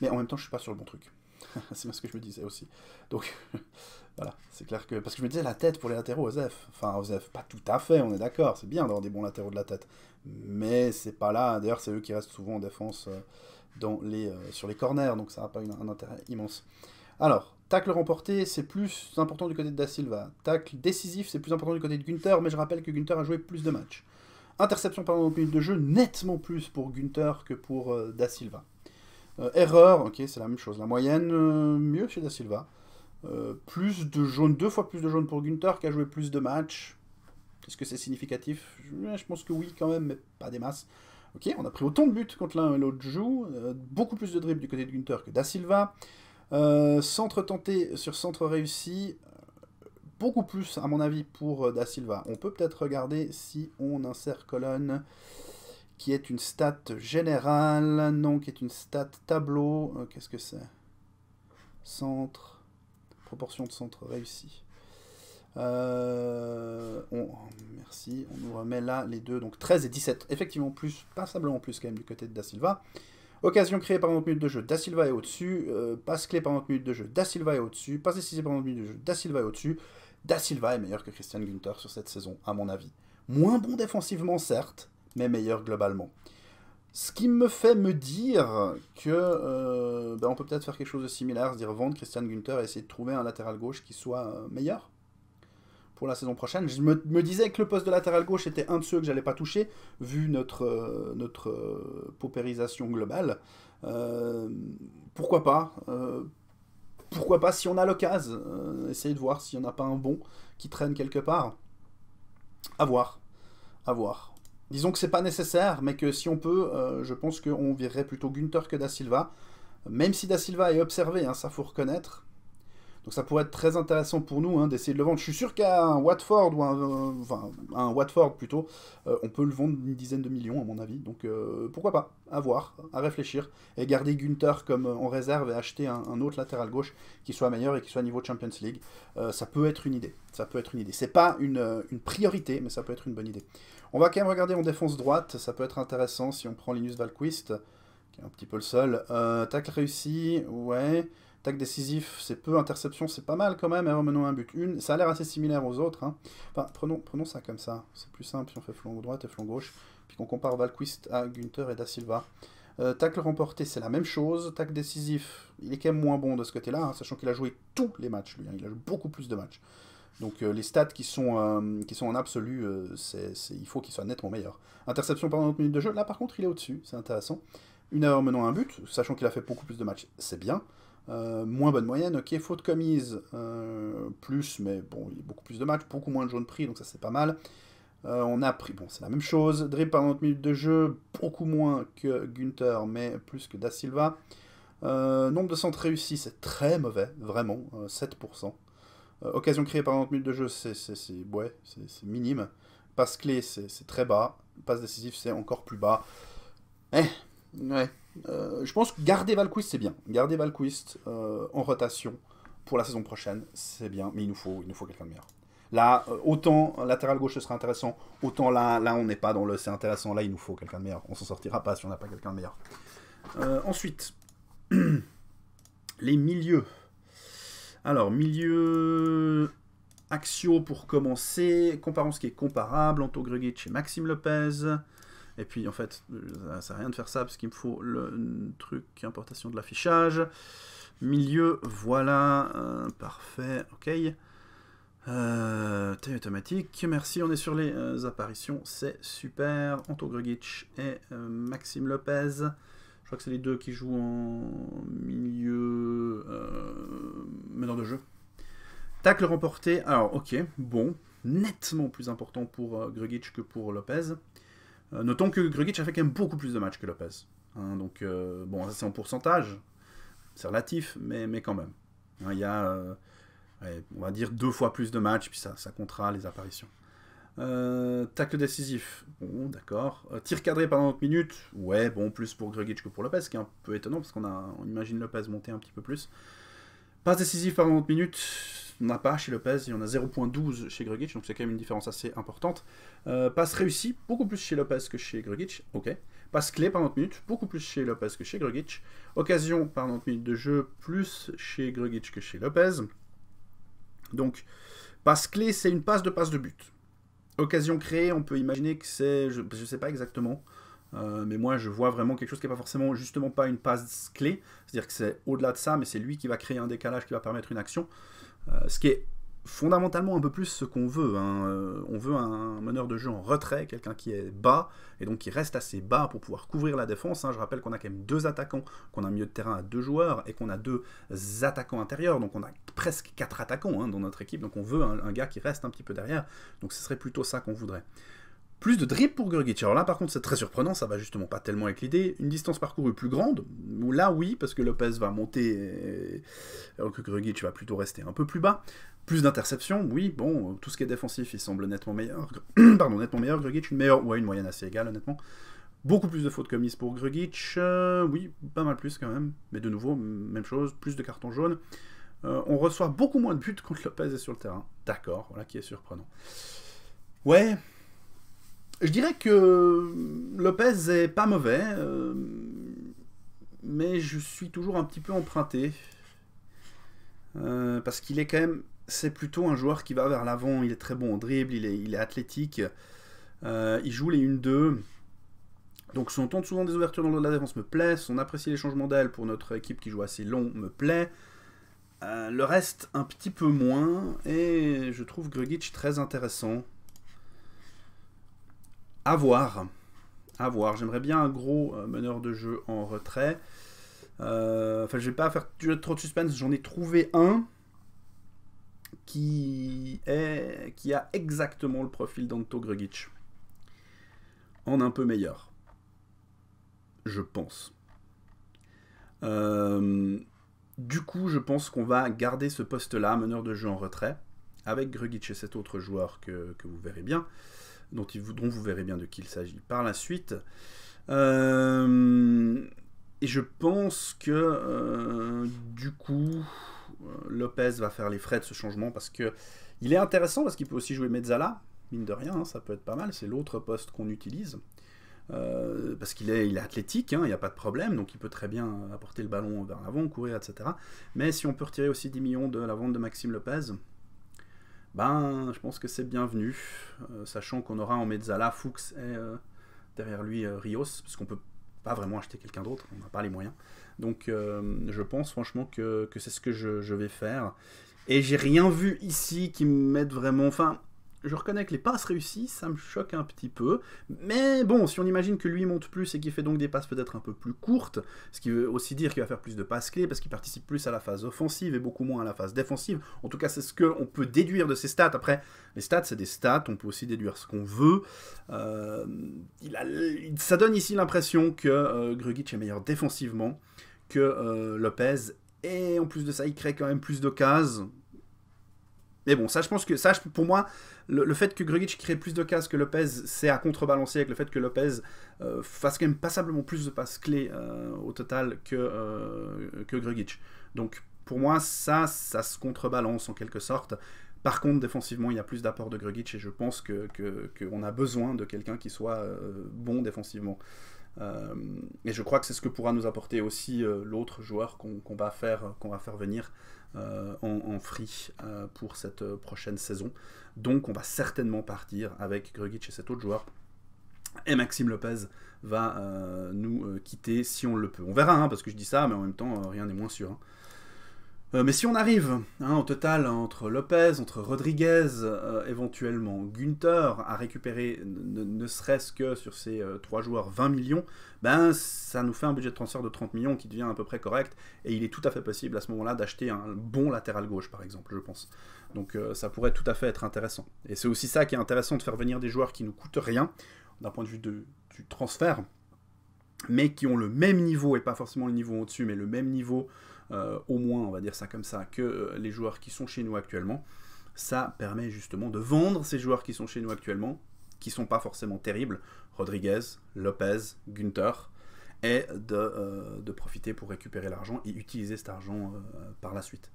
mais en même temps, je suis pas sur le bon truc. c'est ce que je me disais aussi. Donc, Voilà, c'est clair que. Parce que je me disais la tête pour les latéraux, Osef. Enfin, Osef, pas tout à fait, on est d'accord, c'est bien d'avoir des bons latéraux de la tête. Mais c'est pas là. D'ailleurs, c'est eux qui restent souvent en défense euh, dans les, euh, sur les corners, donc ça n'a pas une, un intérêt immense. Alors, tacle remporté, c'est plus important du côté de Da Silva. Tacle décisif, c'est plus important du côté de Gunther mais je rappelle que Gunther a joué plus de matchs. Interception par minutes de jeu, nettement plus pour Gunther que pour euh, Da Silva. erreur, ok, c'est la même chose. La moyenne, mieux chez Da Silva. Euh, plus de jaune, deux fois plus de jaune pour Gunther qui a joué plus de matchs. Est-ce que c'est significatif je, pense que oui quand même, mais pas des masses. Ok, on a pris autant de buts contre l'un et l'autre joue euh, beaucoup plus de dribbles du côté de Gunther que Da Silva. Euh, centre tenté sur centre réussi. Beaucoup plus, à mon avis, pour Da Silva. On peut peut-être regarder si on insère colonne qui est une stat générale, non, qui est une stat tableau. Qu'est-ce que c'est Centre. Proportion de centre réussi. Euh, on, oh, merci, on nous remet là les deux, donc 13 et 17, effectivement plus, passablement plus quand même du côté de Da Silva. Occasion créée par une minutes de jeu, Da Silva est au-dessus. Euh, passe clé par 90 minutes de jeu, Da Silva est au-dessus. Passe décisive par 20 minutes de jeu, Da Silva est au-dessus. Da Silva est meilleur que Christian Günther sur cette saison, à mon avis. Moins bon défensivement, certes, mais meilleur globalement. Ce qui me fait me dire que euh, ben on peut peut-être faire quelque chose de similaire, se dire vendre Christian Günther et essayer de trouver un latéral gauche qui soit euh, meilleur pour la saison prochaine. Je me, disais que le poste de latéral gauche était un de ceux que j'allais pas toucher, vu notre, euh, notre paupérisation globale. pourquoi pas Pourquoi pas, si on a l'occasion, essayer de voir s'il n'y en a pas un bon qui traîne quelque part. À voir. À voir disons que c'est pas nécessaire, mais que si on peut, euh, je pense qu'on virerait plutôt Gunther que Da Silva. Même si Da Silva est observé, hein, ça faut reconnaître. Donc ça pourrait être très intéressant pour nous hein, d'essayer de le vendre. Je suis sûr qu'un Watford, ou un, euh, Watford plutôt, euh, on peut le vendre une dizaine de millions à mon avis. Donc pourquoi pas, à voir, à réfléchir. Et garder Gunther comme en réserve et acheter un, autre latéral gauche qui soit meilleur et qui soit niveau Champions League. ça peut être une idée, ça peut être une idée. C'est pas une, une priorité, mais ça peut être une bonne idée. On va quand même regarder en défense droite, ça peut être intéressant si on prend Linus Valquist, qui est un petit peu le seul. Euh, tacle réussi, ouais. Tac décisif, c'est peu. Interception, c'est pas mal quand même. et remenons un but, une. Ça a l'air assez similaire aux autres. Hein. Enfin, prenons, prenons ça comme ça. C'est plus simple si on fait flanc droite et flanc gauche. Puis qu'on compare Valquist à Gunther et Da Silva. Euh, tacle remporté, c'est la même chose. Tac décisif, il est quand même moins bon de ce côté-là, hein, sachant qu'il a joué tous les matchs, lui. Hein. Il a joué beaucoup plus de matchs. Donc euh, les stats qui sont, euh, qui sont en absolu, euh, c'est, il faut qu'ils soient nettement meilleurs. Interception pendant 90 minutes de jeu, là par contre il est au-dessus, c'est intéressant. Une heure menant un but, sachant qu'il a fait beaucoup plus de matchs, c'est bien. moins bonne moyenne, ok, faute commise, plus, mais bon, il y a beaucoup plus de matchs, beaucoup moins de jaunes pris, donc ça c'est pas mal. on a pris, bon, c'est la même chose. Dribble pendant 90 minutes de jeu, beaucoup moins que Günther, mais plus que Da Silva. nombre de centres réussis, c'est très mauvais, vraiment, 7%. Euh, occasion créée par 90 minutes de jeu, c'est ouais, minime. Passe clé, c'est très bas. Passe décisif, c'est encore plus bas. Eh, ouais. Euh, je pense que garder Valquist, c'est bien. Garder Valquist euh, en rotation pour la saison prochaine, c'est bien. Mais il nous faut, il faut quelqu'un de meilleur. Là, autant latéral gauche, ce sera intéressant. Autant là, là on n'est pas dans le c'est intéressant. Là, il nous faut quelqu'un de meilleur. On s'en sortira pas si on n'a pas quelqu'un de meilleur. ensuite, les milieux. Alors, milieu Axio pour commencer. Comparons ce qui est comparable. Anto Grugic et Maxime Lopez. Et puis, en fait, euh, ça sert rien de faire ça parce qu'il me faut le truc importation de l'affichage. Milieu, voilà. Euh, parfait, ok. Euh, automatique. Merci, on est sur les euh, apparitions. C'est super. Anto Gregic et Maxime Lopez. Je crois que c'est les deux qui jouent en milieu euh, meneur de jeu. le remporté. Alors, ok, bon. Nettement plus important pour euh, Grugic que pour Lopez. Euh, notons que Grugic a fait quand même beaucoup plus de matchs que Lopez. Hein, donc, euh, bon, ça c'est en pourcentage. C'est relatif, mais, mais quand même. Hein, il y a, on va dire, deux fois plus de matchs, puis ça, ça comptera les apparitions. Euh, tacle décisif, bon, d'accord. Euh, tir cadré pendant 20 minutes, ouais, bon, plus pour Gregic que pour Lopez, ce qui est un peu étonnant parce qu'on a, imagine Lopez monter un petit peu plus. Passe décisive pendant 20 minutes, on n'a pas chez Lopez, il y en a 0.12 chez Gregic, donc c'est quand même une différence assez importante. Euh, passe réussie, beaucoup plus chez Lopez que chez Gregic, ok. Passe clé pendant 20 minutes, beaucoup plus chez Lopez que chez Gregic. Occasion par 20 minutes de jeu, plus chez Gregic que chez Lopez. Donc, passe clé, c'est une passe de passe de but. Occasion créée, on peut imaginer que c'est, je ne sais pas exactement, euh, mais moi je vois vraiment quelque chose qui n'est pas forcément justement pas une passe clé, c'est-à-dire que c'est au-delà de ça, mais c'est lui qui va créer un décalage qui va permettre une action, euh, ce qui est fondamentalement un peu plus ce qu'on veut. Hein. Euh, on veut un meneur de jeu en retrait, quelqu'un qui est bas, et donc qui reste assez bas pour pouvoir couvrir la défense. Hein. Je rappelle qu'on a quand même deux attaquants, qu'on a un milieu de terrain à deux joueurs, et qu'on a deux attaquants intérieurs, donc on a presque quatre attaquants hein, dans notre équipe, donc on veut un, gars qui reste un petit peu derrière, donc ce serait plutôt ça qu'on voudrait. Plus de drip pour Gurgic. Alors là, par contre, c'est très surprenant, ça va justement pas tellement avec l'idée. Une distance parcourue plus grande, là oui, parce que Lopez va monter, alors que Gurgic va plutôt rester un peu plus bas. Plus d'interceptions, oui, bon, euh, tout ce qui est défensif, il semble nettement meilleur. Pardon, nettement meilleur, Grugic, une meilleure, ouais, une moyenne assez égale, honnêtement. Beaucoup plus de fautes commises pour Grugic, euh, oui, pas mal plus quand même, mais de nouveau, même chose, plus de cartons jaunes. Euh, on reçoit beaucoup moins de buts quand Lopez est sur le terrain. D'accord, voilà qui est surprenant. Ouais, je dirais que Lopez est pas mauvais, mais je suis toujours un petit peu emprunté. parce qu'il est quand même c'est plutôt un joueur qui va vers l'avant. Il est très bon en dribble, il est, athlétique. Euh, il joue les 1-2. Donc son temps de souvent des ouvertures dans le de la défense me plaît. Son apprécie les changements d'aile pour notre équipe qui joue assez long me plaît. Euh, le reste, un petit peu moins. Et je trouve Grugic très intéressant. A voir. voir. J'aimerais bien un gros euh, meneur de jeu en retrait. Enfin, je vais pas faire trop de suspense. J'en ai trouvé un qui, est, qui a exactement le profil d'Anto Grugic. En un peu meilleur. Je pense. Euh, du coup, je pense qu'on va garder ce poste-là, meneur de jeu en retrait, avec Grugic et cet autre joueur que, vous verrez bien, dont, ils voudront, vous verrez bien de qui il s'agit par la suite. Euh, et je pense que, euh, du coup, euh, Lopez va faire les frais de ce changement parce que il est intéressant parce qu'il peut aussi jouer Mezzala, mine de rien, hein, ça peut être pas mal, c'est l'autre poste qu'on utilise. Euh, parce qu'il est, il est athlétique, hein, il n'y a pas de problème, donc il peut très bien apporter le ballon vers l'avant, courir, etc. Mais si on peut retirer aussi 10 millions de la vente de Maxime Lopez, ben je pense que c'est bienvenu, euh, sachant qu'on aura en Mezzala, Fuchs et derrière lui Rios, parce qu'on peut pas vraiment acheter quelqu'un d'autre, on n'a pas les moyens. Donc euh, je pense franchement que, c'est ce que je, je vais faire. Et j'ai rien vu ici qui me mette vraiment. Enfin, je reconnais que les passes réussies, ça me choque un petit peu. Mais bon, si on imagine que lui monte plus et qu'il fait donc des passes peut-être un peu plus courtes, ce qui veut aussi dire qu'il va faire plus de passes clés parce qu'il participe plus à la phase offensive et beaucoup moins à la phase défensive. En tout cas, c'est ce qu'on peut déduire de ses stats. Après, les stats, c'est des stats, on peut aussi déduire ce qu'on veut. Euh, ça donne ici l'impression que euh, Grugic est meilleur défensivement que euh, Lopez. Et en plus de ça, il crée quand même plus de cases mais bon, ça, je pense que ça, pour moi, le, fait que Grugic crée plus de cases que Lopez, c'est à contrebalancer avec le fait que Lopez euh, fasse quand même passablement plus de passes clés euh, au total que, euh, Grugic. Donc, pour moi, ça, ça se contrebalance en quelque sorte. Par contre, défensivement, il y a plus d'apports de Grugic et je pense qu'on a besoin de quelqu'un qui soit bon défensivement. Euh, et je crois que c'est ce que pourra nous apporter aussi euh, l'autre joueur qu'on va, va faire venir euh, en, free pour cette prochaine saison. Donc on va certainement partir avec Grugic et cet autre joueur. Et Maxime Lopez va nous quitter si on le peut. On verra, hein, parce que je dis ça, mais en même temps, rien n'est moins sûr. Hein. Euh, mais si on arrive hein, au total entre Lopez, entre Rodriguez, euh, éventuellement Günther à récupérer ne, serait-ce que sur ces euh, trois joueurs 20 millions, ben ça nous fait un budget de transfert de 30 millions qui devient à peu près correct et il est tout à fait possible à ce moment-là d'acheter un bon latéral gauche par exemple, je pense. Donc ça pourrait tout à fait être intéressant. Et c'est aussi ça qui est intéressant de faire venir des joueurs qui ne coûtent rien d'un point de vue de, du transfert, mais qui ont le même niveau et pas forcément le niveau au-dessus, mais le même niveau euh, au moins, on va dire ça comme ça, que euh, les joueurs qui sont chez nous actuellement. Ça permet justement de vendre ces joueurs qui sont chez nous actuellement, qui sont pas forcément terribles, Rodriguez, Lopez, Gunther, et euh, de, profiter pour récupérer l'argent et utiliser cet argent par la suite.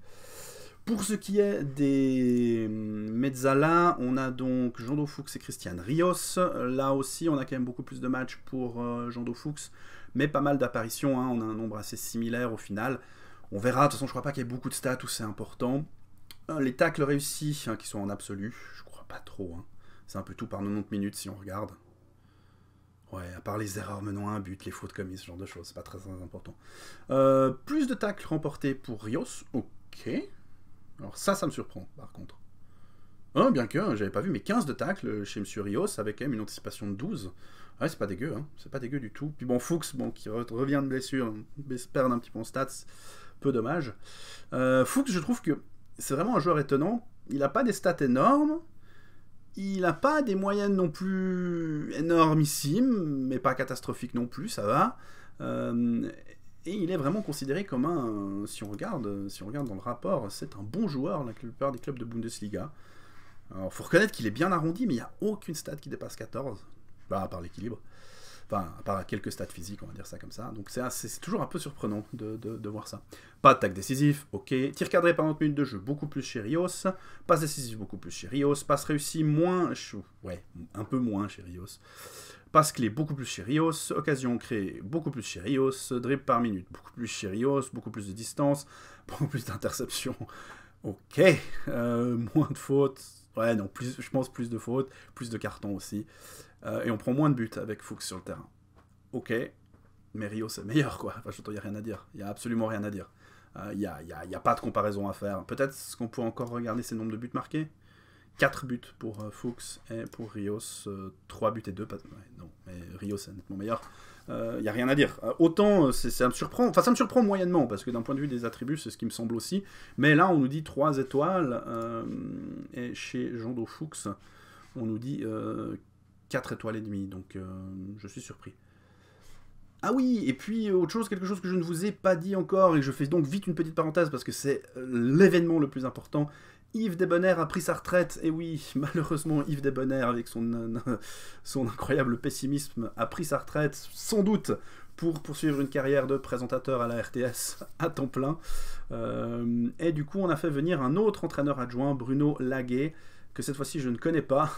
Pour ce qui est des Mezzala, on a donc Jean Fuchs et Christian Rios. Là aussi, on a quand même beaucoup plus de matchs pour Jean Fuchs, mais pas mal d'apparitions. Hein. On a un nombre assez similaire au final. On verra, de toute façon je crois pas qu'il y ait beaucoup de stats où c'est important. Euh, les tacles réussis, hein, qui sont en absolu, je crois pas trop. Hein. C'est un peu tout par 90 minutes si on regarde. Ouais, à part les erreurs menant à un but, les fautes commises, ce genre de choses, c'est pas très, important. Euh, plus de tacles remportés pour Rios, ok. Alors ça, ça me surprend, par contre. Hein, bien que, j'avais pas vu, mais 15 de tacles chez M. Rios, avec quand même une anticipation de 12. Ah ouais, c'est pas dégueu, hein. c'est pas dégueu du tout. Puis bon, Fuchs, bon, qui revient de blessure, perd un petit peu en stats, peu dommage. Euh, Fuchs, je trouve que c'est vraiment un joueur étonnant. Il n'a pas des stats énormes, il n'a pas des moyennes non plus énormissimes, mais pas catastrophiques non plus, ça va. Euh, et il est vraiment considéré comme un, si on regarde, si on regarde dans le rapport, c'est un bon joueur la plupart des clubs de Bundesliga. Alors, faut reconnaître qu'il est bien arrondi, mais il n'y a aucune stat qui dépasse 14, bah, à part l'équilibre. Enfin, à part quelques stats physiques, on va dire ça comme ça. Donc c'est toujours un peu surprenant de, voir ça. Pas d'attaque décisif, ok. Tir cadré par une minutes de jeu, beaucoup plus chez Rios. Passe décisif, beaucoup plus chez Rios. Passe réussi, moins. Ouais, un peu moins chez Rios. Passe clé, beaucoup plus chez Rios. Occasion créée, beaucoup plus chez Rios. Dribble par minute, beaucoup plus chez Rios. Beaucoup plus de distance, beaucoup plus d'interceptions. Ok. Euh, moins de fautes. Ouais, non, plus, je pense plus de fautes, plus de cartons aussi. Euh, et on prend moins de buts avec Fuchs sur le terrain. Ok, mais Rios c'est meilleur quoi. Enfin, il n'y a rien à dire. Il n'y a absolument rien à dire. Il euh, n'y a, pas de comparaison à faire. Peut-être ce qu'on peut encore regarder, c'est le nombre de buts marqués. 4 buts pour euh, Fuchs et pour Rios, 3 buts et 2. non, mais Rios est nettement meilleur. Il n'y a rien à dire. autant, ça me surprend. Enfin, ça me surprend moyennement, parce que d'un point de vue des attributs, c'est ce qui me semble aussi. Mais là, on nous dit 3 étoiles. et chez Jean Do Fuchs, on nous dit 4 étoiles et demie, donc euh, je suis surpris. Ah oui, et puis euh, autre chose, quelque chose que je ne vous ai pas dit encore, et je fais donc vite une petite parenthèse parce que c'est euh, l'événement le plus important. Yves Debonair a pris sa retraite, et oui, malheureusement Yves Debonair, avec son, son incroyable pessimisme, a pris sa retraite, sans doute, pour poursuivre une carrière de présentateur à la RTS à temps plein. et du coup, on a fait venir un autre entraîneur adjoint, Bruno Laguet, que cette fois-ci je ne connais pas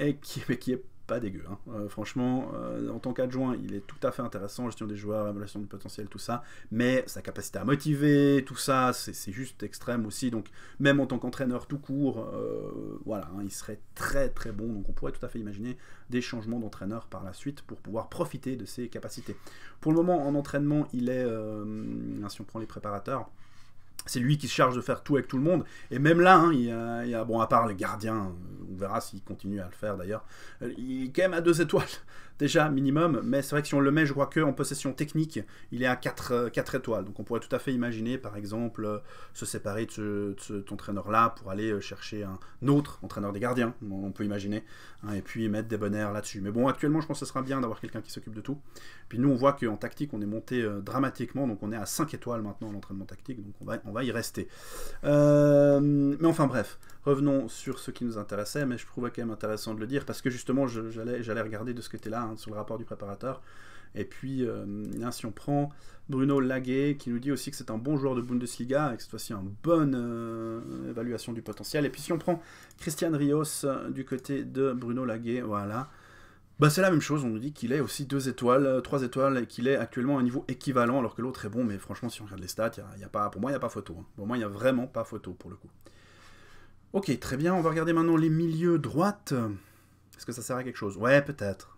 et qui, est pas dégueu. Hein. Euh, franchement, euh, en tant qu'adjoint, il est tout à fait intéressant, gestion des joueurs, évaluation du potentiel, tout ça, mais sa capacité à motiver, tout ça, c'est juste extrême aussi, donc même en tant qu'entraîneur tout court, euh, voilà, hein, il serait très très bon, donc on pourrait tout à fait imaginer des changements d'entraîneur par la suite pour pouvoir profiter de ses capacités. Pour le moment, en entraînement, il est, si on prend les préparateurs, c'est lui qui se charge de faire tout avec tout le monde. Et même là, hein, il, y a, bon, à part les gardiens, on verra s'il continue à le faire d'ailleurs, euh, il est quand même à deux étoiles déjà minimum, mais c'est vrai que si on le met, je crois que en possession technique, il est à 4, euh, étoiles. Donc on pourrait tout à fait imaginer, par exemple, euh, se séparer de, cet entraîneur-là pour aller euh, chercher un autre entraîneur des gardiens, on peut imaginer, hein, et puis mettre des bonheurs là-dessus. Mais bon, actuellement, je pense que ce sera bien d'avoir quelqu'un qui s'occupe de tout. Puis nous, on voit qu'en tactique, on est monté dramatiquement, donc on est à 5 étoiles maintenant l'entraînement tactique, donc on va, y rester. mais enfin bref, Revenons sur ce qui nous intéressait, mais je trouvais quand même intéressant de le dire parce que justement, j'allais regarder de ce côté-là, hein, sur le rapport du préparateur. Et puis, euh, si on prend Bruno Laguet, qui nous dit aussi que c'est un bon joueur de Bundesliga, et que cette fois-ci, une bonne euh, évaluation du potentiel. Et puis, si on prend Christian Rios euh, du côté de Bruno Laguet, voilà. Bah, c'est la même chose, on nous dit qu'il est aussi deux étoiles, trois étoiles, et qu'il est actuellement à un niveau équivalent, alors que l'autre est bon, mais franchement, si on regarde les stats, y a pas, pour moi, il n'y a pas photo. Hein. Pour moi, il n'y a vraiment pas photo, pour le coup. Ok, très bien. On va regarder maintenant les milieux droite. Est-ce que ça sert à quelque chose Ouais, peut-être.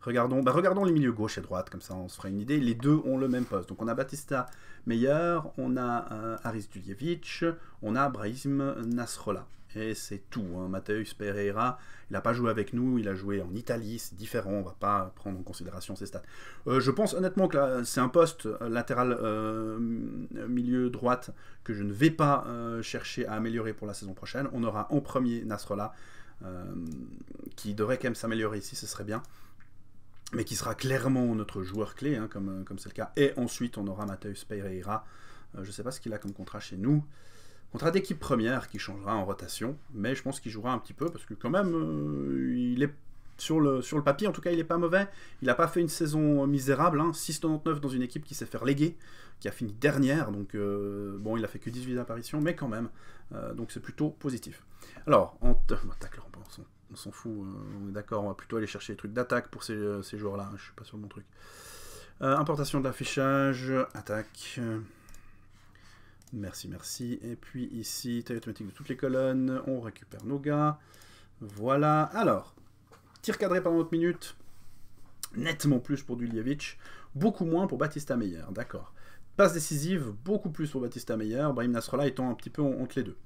Regardons, bah, regardons les milieux gauche et droite, comme ça on se fera une idée. Les deux ont le même poste. Donc on a Batista Meyer, on a euh, Aris Dulievich, on a Brahim Nasrallah et c'est tout. Hein. Mateus Pereira, il n'a pas joué avec nous, il a joué en Italie, c'est différent, on ne va pas prendre en considération ses stats. Euh, je pense honnêtement que c'est un poste euh, latéral euh, milieu droite que je ne vais pas chercher à améliorer pour la saison prochaine. On aura en premier Nasrallah, qui devrait quand même s'améliorer ici, ce serait bien mais qui sera clairement notre joueur clé, hein, comme c'est le cas. Et ensuite, on aura Mateus Pereira. je ne sais pas ce qu'il a comme contrat chez nous. Contrat d'équipe première qui changera en rotation, mais je pense qu'il jouera un petit peu parce que quand même, euh, il est sur le, sur le papier, en tout cas, il n'est pas mauvais. Il n'a pas fait une saison misérable, hein, 6,99 dans une équipe qui s'est faire léguer, qui a fini dernière. Donc, euh, bon, il a fait que 18 apparitions, mais quand même. Euh, donc, c'est plutôt positif. Alors, en bah, on, s'en fout, on est d'accord, on va plutôt aller chercher des trucs d'attaque pour ces, ces joueurs-là. je hein, je suis pas sûr mon mon truc. importation de l'affichage, attaque. Merci, merci. Et puis ici, taille automatique de toutes les colonnes. On récupère nos gars. Voilà. Alors, tir cadré par notre minute. Nettement plus pour Duljevic. Beaucoup moins pour Batista Meyer. D'accord. Passe décisive, beaucoup plus pour Batista Meyer. Brahim Nasrallah étant un petit peu entre les deux.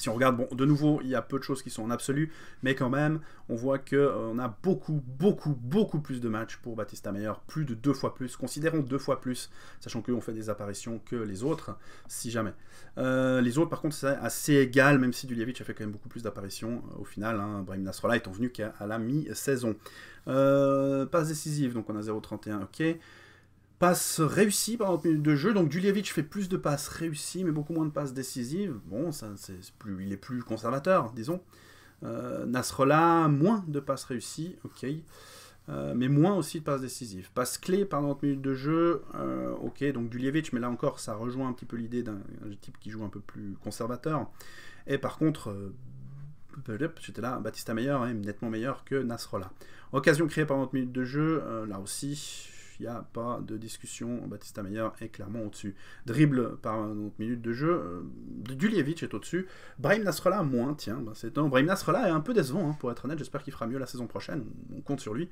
Si on regarde, bon, de nouveau, il y a peu de choses qui sont en absolu, mais quand même, on voit qu'on euh, a beaucoup, beaucoup, beaucoup plus de matchs pour Batista Meyer, plus de deux fois plus, considérons deux fois plus, sachant qu'on fait des apparitions que les autres, si jamais. Euh, les autres, par contre, c'est assez égal, même si Duljevic a fait quand même beaucoup plus d'apparitions euh, au final. Hein, Brahim Nasrallah étant venu qu'à la mi-saison. passe décisive, donc on a 0,31, ok. Passe réussie par minutes de jeu. Donc Duljevic fait plus de passes réussies, mais beaucoup moins de passes décisives. Bon, ça, c'est plus, il est plus conservateur, disons. Euh, moins de passes réussies, ok. Euh, mais moins aussi de passes décisives. Passe clé par 30 minutes de jeu, euh, ok, donc Duljevic, mais là encore, ça rejoint un petit peu l'idée d'un type qui joue un peu plus conservateur. Et par contre, c'était euh, là, Batista meilleur, est hein, nettement meilleur que Nasrola. Occasion créée par 30 minutes de jeu, là aussi, il n'y a pas de discussion. Baptista Meyer est clairement au-dessus. Dribble par autre minute de jeu. Euh, est au-dessus. Brahim Nasrallah, moins, tiens, bah, c'est Brahim Nasrallah est un peu décevant, hein, pour être honnête. J'espère qu'il fera mieux la saison prochaine. On compte sur lui.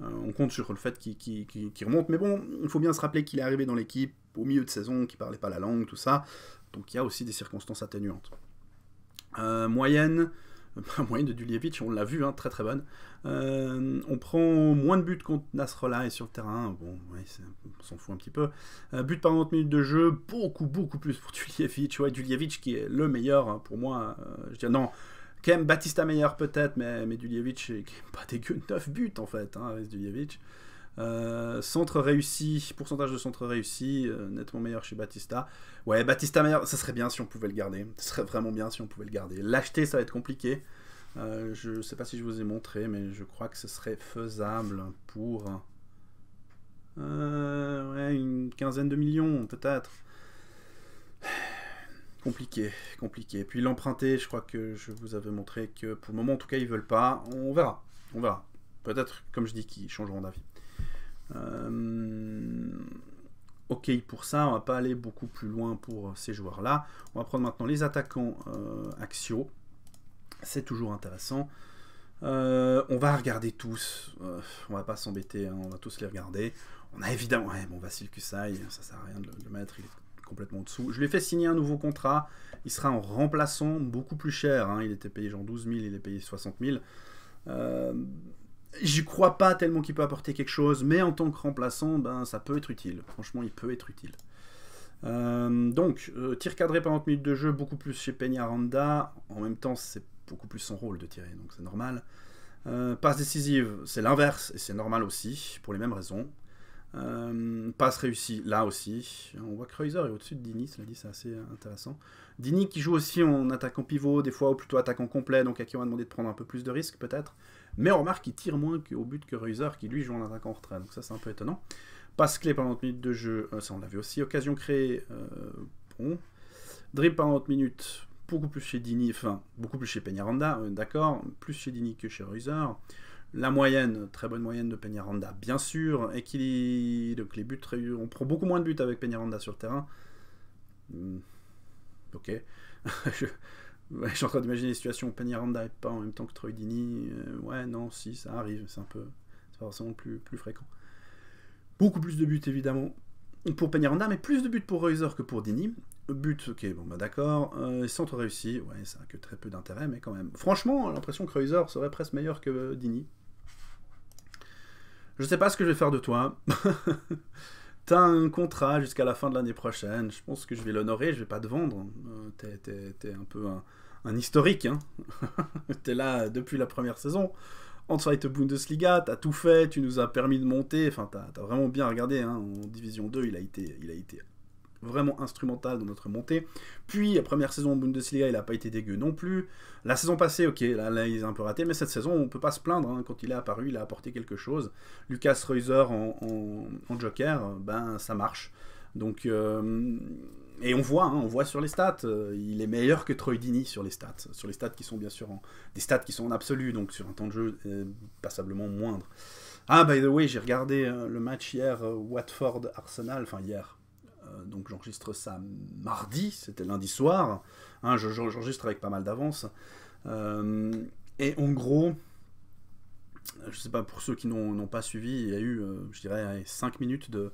Euh, on compte sur le fait qu'il remonte. Mais bon, il faut bien se rappeler qu'il est arrivé dans l'équipe au milieu de saison, qu'il ne parlait pas la langue, tout ça. Donc il y a aussi des circonstances atténuantes. Euh, moyenne, moyen de Duljevic, on l'a vu, hein, très très bonne. Euh, on prend moins de buts contre Nasrallah et sur le terrain, bon, on s'en fout un petit peu. buts euh, but par 20 minutes de jeu, beaucoup beaucoup plus pour Duljevic. Ouais, qui est le meilleur hein, pour moi. Euh, je dirais, non, quand même Batista meilleur peut-être, mais, mais qui est pas dégueu, 9 buts en fait, hein, avec Duljevic. Euh, centre réussi, pourcentage de centre réussi, euh, nettement meilleur chez Batista. Ouais, Batista meilleur, ça serait bien si on pouvait le garder. Ce serait vraiment bien si on pouvait le garder. L'acheter, ça va être compliqué. Je euh, je sais pas si je vous ai montré, mais je crois que ce serait faisable pour une quinzaine de millions, peut-être. Compliqué, compliqué. Puis l'emprunter, je crois que je vous avais montré que pour le moment, en tout cas, ils veulent pas. On verra, on verra. Peut-être, comme je dis, qu'ils changeront d'avis. Euh, ok pour ça, on va pas aller beaucoup plus loin pour ces joueurs-là. On va prendre maintenant les attaquants euh, Axio, C'est toujours intéressant. Euh, on va regarder tous. on va pas s'embêter, hein, on va tous les regarder. On a évidemment... Ouais, bon, Vassil Kusai, ça sert à rien de le, mettre, il est complètement en dessous. Je lui ai fait signer un nouveau contrat. Il sera en remplaçant beaucoup plus cher. Hein. Il était payé genre 12 000, il est payé 60 000. J'y crois pas tellement qu'il peut apporter quelque chose, mais en tant que remplaçant, ben, ça peut être utile. Franchement, il peut être utile. Euh, donc, euh, tir cadré pendant 30 minutes de jeu, beaucoup plus chez Peña Randa. En même temps, c'est beaucoup plus son rôle de tirer, donc c'est normal. Euh, passe décisive, c'est l'inverse, et c'est normal aussi, pour les mêmes raisons. passe réussie, là aussi. On voit Kreuzer est au-dessus de Dini, cela dit, c'est assez intéressant. Dini qui joue aussi en attaquant pivot, des fois, ou plutôt attaquant complet, donc à qui on va demander de prendre un peu plus de risques, peut-être. Mais on remarque qu'il tire moins au but que Reuser qui lui joue en attaque en retrait. Donc ça, c'est un peu étonnant. Passe clé pendant 30 minutes de jeu, euh, ça on l'avait aussi. Occasion créée, euh, bon. Drip pendant minutes, beaucoup plus chez Dini, enfin, beaucoup plus chez Peñaranda, euh, d'accord, plus chez Dini que chez Reuser. La moyenne, très bonne moyenne de Peñaranda, bien sûr. Équilibre, donc les buts, on prend beaucoup moins de buts avec Peñaranda sur le terrain. Hmm, ok. J'ai d'imaginer les situations où Paniranda n'est pas en même temps que Troy Dini. Euh, ouais, non, si, ça arrive. C'est un peu. C'est pas forcément plus, plus fréquent. Beaucoup plus de buts, évidemment, pour Paniranda, mais plus de buts pour Reuser que pour Dini. But, ok, bon, bah d'accord. sans euh, centre réussi, ouais, ça a que très peu d'intérêt, mais quand même. Franchement, l'impression que Reuser serait presque meilleur que Dini. Je sais pas ce que je vais faire de toi. T'as un contrat jusqu'à la fin de l'année prochaine. Je pense que je vais l'honorer. Je vais pas te vendre. Euh, tu t'es, un peu un, un historique. Hein. T'es là depuis la première saison. En Bundesliga, t'as tout fait, tu nous as permis de monter. Enfin, t'as vraiment bien regardé. Hein. En Division 2, il a été, il a été vraiment instrumental dans notre montée. Puis, la première saison en Bundesliga, il n'a pas été dégueu non plus. La saison passée, ok, là, il est un peu raté, mais cette saison, on ne peut pas se plaindre. Hein. Quand il est apparu, il a apporté quelque chose. Lucas Reuser en, Joker, ben ça marche. Donc, euh, et on voit, hein, on voit sur les stats, euh, il est meilleur que Troy Dini sur les stats, sur les stats qui sont bien sûr en, des stats qui sont en absolu, donc sur un temps de jeu euh, passablement moindre. Ah, by the way, j'ai regardé euh, le match hier, Watford-Arsenal, enfin hier, donc j'enregistre ça mardi, c'était lundi soir, hein, j'enregistre avec pas mal d'avance, et en gros, je sais pas, pour ceux qui n'ont pas suivi, il y a eu, je dirais, 5 minutes de,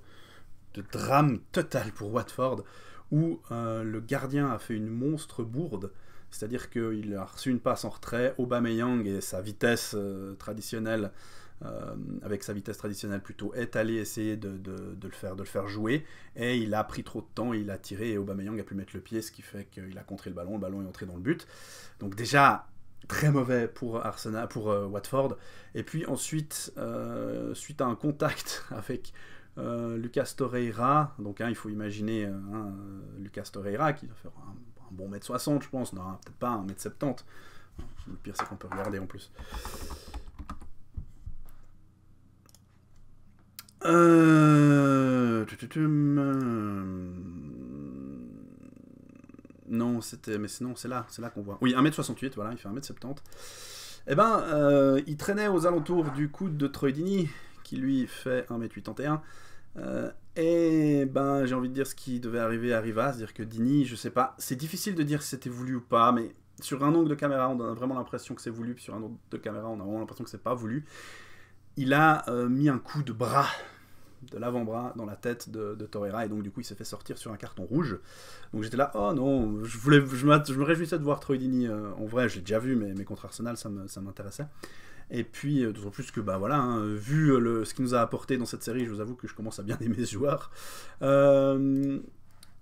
de drame total pour Watford où euh, le gardien a fait une monstre bourde. C'est-à-dire qu'il a reçu une passe en retrait, Aubameyang et sa vitesse euh, traditionnelle, euh, avec sa vitesse traditionnelle plutôt, est allé essayer de, le faire, de le faire jouer, et il a pris trop de temps, il a tiré, et Aubameyang a pu mettre le pied, ce qui fait qu'il a contré le ballon, le ballon est entré dans le but. Donc déjà, très mauvais pour Arsenal, pour Watford. Et puis ensuite, suite à un contact avec euh, Lucas Torreira, donc hein, il faut imaginer euh, hein, euh, Lucas Torreira qui va faire un, bon bon mètre 60 je pense, non peut-être pas un m 70. Le pire c'est qu'on peut regarder en plus. Hum, non, c'était. Mais sinon, c'est là, c'est là qu'on voit. Oui, 1m68, voilà, il fait 1m70. Eh ben, il traînait aux alentours du coude de Troidini, qui lui fait 1m81. Euh, et ben, j'ai envie de dire ce qui devait arriver arriva, c'est-à-dire que Dini, je sais pas, c'est difficile de dire si c'était voulu ou pas, mais sur un angle de caméra, on a vraiment l'impression que c'est voulu, puis sur un angle de caméra, on a vraiment l'impression que c'est pas voulu. Il a euh, mis un coup de bras, de l'avant-bras, dans la tête de, de, Torreira, et donc du coup, il s'est fait sortir sur un carton rouge. Donc j'étais là, oh non, je, voulais, je, me réjouissais de voir Troy Dini euh, en vrai, je l'ai déjà vu, mais, contre Arsenal, ça m'intéressait. Et puis, euh, d'autant plus que, bah voilà, hein, vu euh, le, ce qu'il nous a apporté dans cette série, je vous avoue que je commence à bien aimer ce joueur. Euh,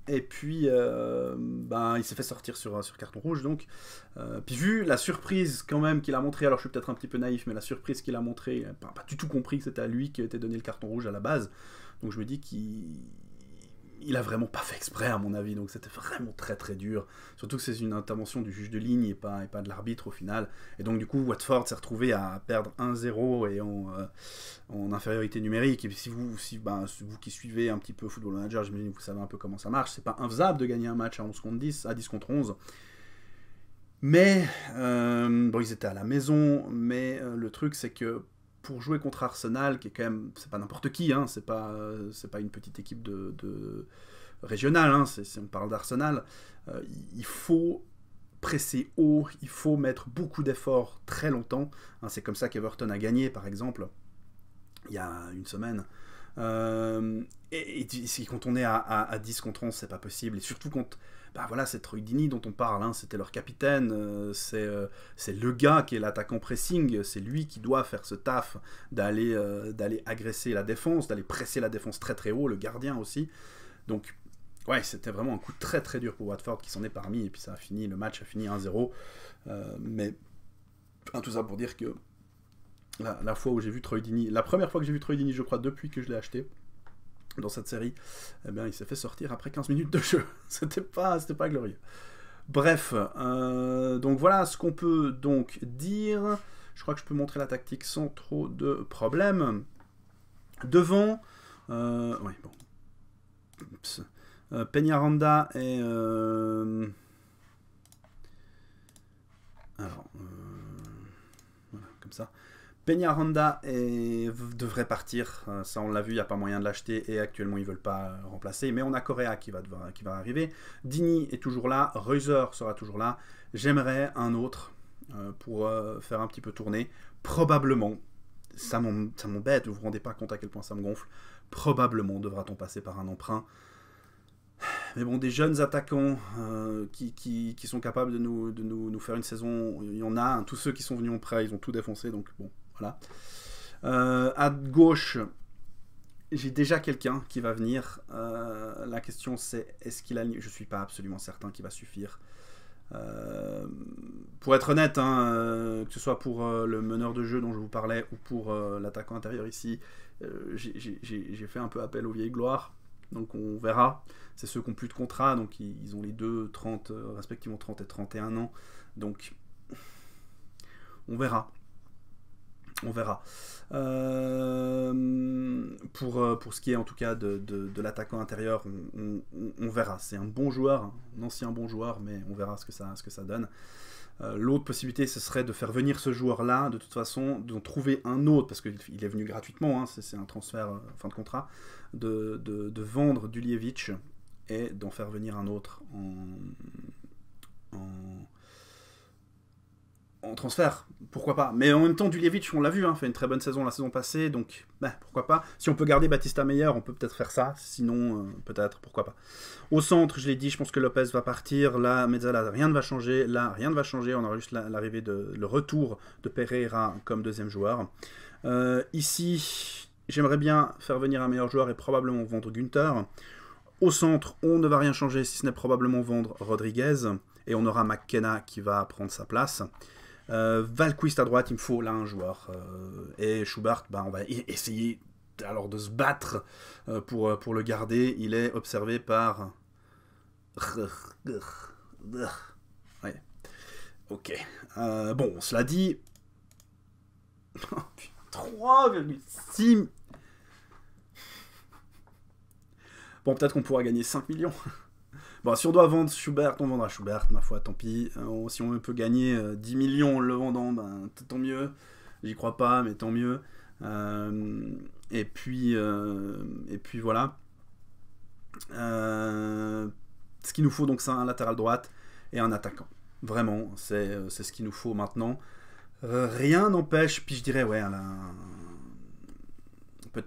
et puis, bah, il s'est fait sortir sur, carton rouge, donc. puis vu la surprise quand même qu'il a montré, alors je suis peut-être un petit peu naïf, mais la surprise qu'il a montré, il pas, pas, du tout compris que c'était à lui qui était donné le carton rouge à la base. Donc je me dis qu'il il a vraiment pas fait exprès, à mon avis. Donc c'était vraiment très très dur. Surtout que c'est une intervention du juge de ligne et pas, et pas de l'arbitre au final. Et donc du coup, Watford s'est retrouvé à perdre 1-0 et euh, en, infériorité numérique. Et si vous, ben, si, vous qui suivez un petit peu Football Manager, j'imagine que vous savez un peu comment ça marche. C'est pas infaisable de gagner un match à 11 contre 10, à 10 contre 11. Mais, euh, bon, ils étaient à la maison, mais euh, le truc c'est que pour jouer contre Arsenal, qui est quand même, c'est pas n'importe qui, hein, c'est pas, c'est pas une petite équipe de, de régionale, hein, si on parle d'Arsenal, euh, il faut presser haut, il faut mettre beaucoup d'efforts très longtemps. Hein, c'est comme ça qu'Everton a gagné, par exemple, il y a une semaine. Euh, et, quand on est à, à 10 contre 11, c'est pas possible. Et surtout quand bah voilà, c'est Troy dont on parle, hein, c'était leur capitaine, euh, c'est euh, c'est le gars qui est l'attaquant pressing, c'est lui qui doit faire ce taf d'aller euh, d'aller agresser la défense, d'aller presser la défense très très haut, le gardien aussi. Donc ouais, c'était vraiment un coup très très dur pour Watford qui s'en est parmi, et puis ça a fini, le match a fini 1-0. mais tout ça pour dire que la, fois où j'ai vu Troy la première fois que j'ai vu Troy je crois, depuis que je l'ai acheté, dans cette série, eh bien, il s'est fait sortir après 15 minutes de jeu. c'était pas, c'était pas glorieux. Bref, euh, donc voilà ce qu'on peut donc dire. Je crois que je peux montrer la tactique sans trop de problèmes. Devant, euh, bon. Euh, Peñaranda et... Euh, alors, voilà, comme ça. Peñaranda Ronda devrait partir, euh, ça on l'a vu, il n'y a pas moyen de l'acheter et actuellement ils ne veulent pas euh, remplacer. Mais on a Correa qui va, qui va arriver. Dini est toujours là, Reuser sera toujours là. J'aimerais un autre euh, pour faire un petit peu tourner. Probablement, ça m'embête, vous vous rendez pas compte à quel point ça me gonfle. Probablement devra-t-on passer par un emprunt. Mais bon, des jeunes attaquants qui, sont capables de, nous, nous, faire une saison, il y en a. tous ceux qui sont venus en prêt, ils ont tout défoncé. Donc bon, voilà. Euh, à gauche, j'ai déjà quelqu'un qui va venir. Euh, la question c'est est-ce qu'il a. Je ne suis pas absolument certain qu'il va suffire. Euh, pour être honnête, hein, que ce soit pour le meneur de jeu dont je vous parlais ou pour l'attaquant intérieur ici, j'ai fait un peu appel aux vieilles gloires. Donc on verra. C'est ceux qui n'ont plus de contrat, donc ils, ont les deux 30, respectivement 30 et 31 ans. Donc on verra on verra. Euh, pour, euh, pour ce qui est en tout cas de, l'attaquant intérieur, on, verra. C'est un bon joueur, un ancien bon joueur, mais on verra ce que ça, ce que ça donne. Euh, l'autre possibilité, ce serait de faire venir ce joueur-là, de toute façon, d'en trouver un autre, parce qu'il est venu gratuitement, hein, c'est un transfert fin de contrat, de, de, vendre et d'en faire venir un autre en en transfert, pourquoi pas. Mais en même temps, Duljevic, on l'a vu, hein, fait une très bonne saison la saison passée, donc bah, pourquoi pas. Si on peut garder Batista Meyer, on peut peut-être faire ça, sinon euh, peut-être, pourquoi pas. Au centre, je l'ai dit, je pense que Lopez va partir, là, Mezzala, rien ne va changer, là, rien ne va changer, on aura juste l'arrivée de le retour de Pereira comme deuxième joueur. Euh, ici, j'aimerais bien faire venir un meilleur joueur et probablement vendre Gunther. Au centre, on ne va rien changer, si ce n'est probablement vendre Rodriguez, et on aura McKenna qui va prendre sa place. Euh, Valquist à droite, il me faut là un joueur. Euh, et Schubert, bah, on va e- essayer alors de se battre euh, pour, pour le garder. Il est observé par... Ouais. Ok. bon, cela dit... 3,6... Bon, peut-être qu'on pourra gagner 5 millions. Bon, si on doit vendre Schubert, on vendra Schubert, ma foi, tant pis. Euh, si on peut gagner 10 euh, millions en le vendant, ben, tant mieux. J'y crois pas, mais tant mieux. Euh, et, puis, et puis voilà. ce qu'il nous faut, donc, c'est un latéral droite et un attaquant. Vraiment, c'est ce qu'il nous faut maintenant. rien n'empêche, puis je dirais, ouais, un,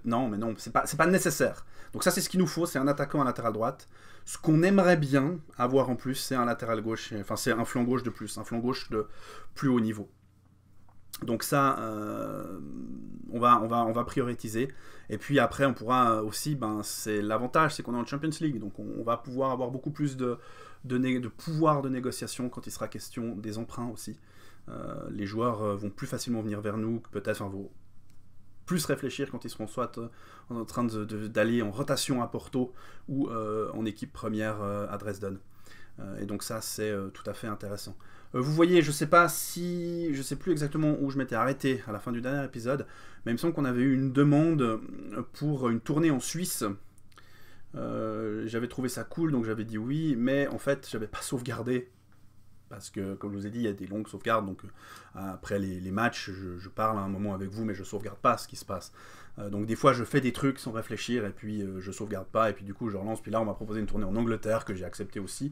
non, mais non, c'est pas, pas nécessaire. Donc ça, c'est ce qu'il nous faut, c'est un attaquant à latéral droite. Ce qu'on aimerait bien avoir en plus, c'est un latéral gauche, enfin c'est un flanc gauche de plus, un flanc gauche de plus haut niveau. Donc ça, euh, on, va, on, va, on va prioritiser. Et puis après, on pourra euh, aussi, ben, c'est l'avantage, c'est qu'on est en Champions League, donc on, va pouvoir avoir beaucoup plus de, de, de, pouvoir de négociation quand il sera question des emprunts aussi. Euh, les joueurs vont plus facilement venir vers nous, que peut-être, enfin, plus réfléchir quand ils seront soit euh, en train d'aller en rotation à Porto ou euh, en équipe première euh, à Dresden. et donc ça, c'est tout à fait intéressant. Vous voyez, je sais pas si, je sais plus exactement où je m'étais arrêté à la fin du dernier épisode, mais il me semble qu'on avait eu une demande pour une tournée en Suisse. j'avais trouvé ça cool, donc j'avais dit oui, mais en fait, j'avais pas sauvegardé parce que, comme je vous ai dit, il y a des longues sauvegardes. Donc, euh, après les, matchs, je, parle à un moment avec vous, mais je sauvegarde pas ce qui se passe. Euh, donc, des fois, je fais des trucs sans réfléchir, et puis euh, je sauvegarde pas, et puis du coup, je relance. Puis là, on m'a proposé une tournée en Angleterre que j'ai acceptée aussi.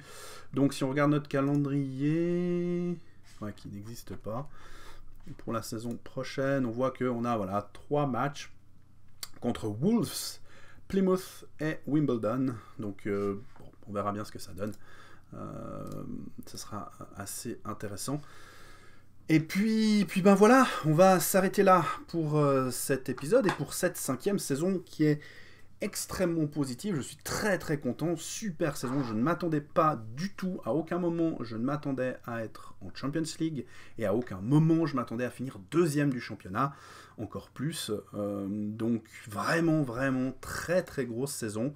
Donc, si on regarde notre calendrier, qui n'existe pas, pour la saison prochaine, on voit qu'on a voilà, trois matchs contre Wolves, Plymouth et Wimbledon. Donc, on verra bien ce que ça donne. Euh, ça sera assez intéressant. Et puis, puis ben voilà, on va s'arrêter là pour euh, cet épisode et pour cette cinquième saison qui est extrêmement positive. Je suis très très content, super saison. Je ne m'attendais pas du tout, à aucun moment je ne m'attendais à être en Champions League et à aucun moment je m'attendais à finir deuxième du championnat encore plus. Euh, donc vraiment, vraiment très très grosse saison.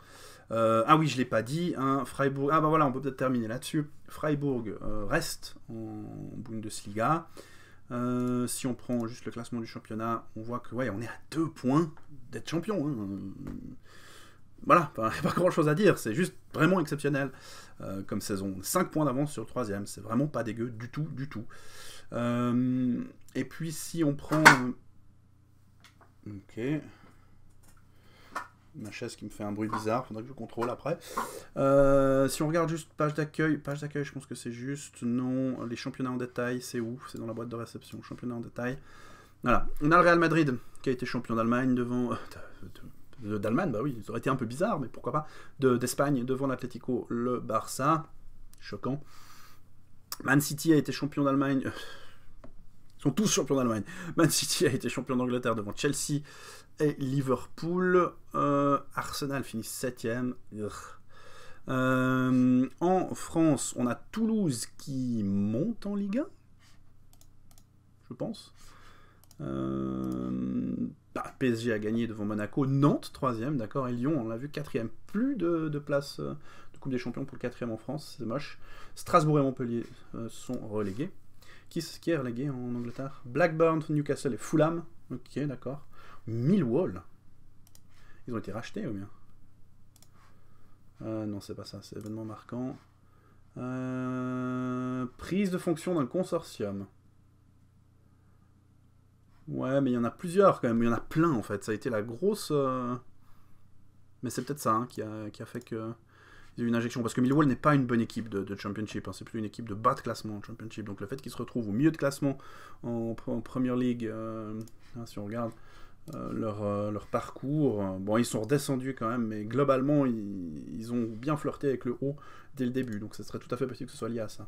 Euh, ah oui, je l'ai pas dit, hein, Freiburg. Ah bah voilà, on peut peut-être terminer là-dessus. Freiburg euh, reste en Bundesliga. si on prend juste le classement du championnat, on voit que ouais, on est à deux points d'être champion. Hein. Voilà, pas, pas grand chose à dire, c'est juste vraiment exceptionnel comme saison. 5 points d'avance sur le troisième, c'est vraiment pas dégueu du tout, du tout. et puis si on prend Ok. Ma chaise qui me fait un bruit bizarre, faudrait que je contrôle après. Euh, si on regarde juste page d'accueil, page d'accueil, je pense que c'est juste. Non, les championnats en détail, c'est où C'est dans la boîte de réception, championnat en détail. Voilà. On a le Real Madrid qui a été champion d'Allemagne devant. Euh, D'Allemagne, bah oui, ça aurait été un peu bizarre, mais pourquoi pas. D'Espagne devant l'Atlético, le Barça. Choquant. Man City a été champion d'Allemagne. Euh, ils sont tous champions d'Allemagne. Man City a été champion d'Angleterre devant Chelsea et Liverpool. Euh, Arsenal finit 7 euh, en France, on a Toulouse qui monte en Ligue 1, je pense. Euh, ah, PSG a gagné devant Monaco, Nantes 3 d'accord, et Lyon, on l'a vu, 4 Plus de, place euh, de Coupe des Champions pour le 4 en France, c'est moche. Strasbourg et Montpellier sont relégués. Qui, qui est relégué en Angleterre Blackburn, Newcastle et Fulham. Ok, d'accord. Millwall. Ils ont été rachetés ou bien euh, Non, c'est pas ça, c'est événement marquant. Euh, prise de fonction d'un consortium. Ouais, mais il y en a plusieurs quand même. Il y en a plein en fait. Ça a été la grosse. Euh, mais c'est peut-être ça hein, qui a fait que une injection. Parce que Millwall n'est pas une bonne équipe de, Championship. Hein. C'est plus une équipe de bas de classement en Championship. Donc le fait qu'ils se retrouvent au milieu de classement en, Première Premier League, euh, hein, si on regarde euh, euh, leur, parcours, bon, ils sont redescendus quand même, mais globalement, ils, ont bien flirté avec le haut dès le début. Donc ça serait tout à fait possible que ce soit lié à ça.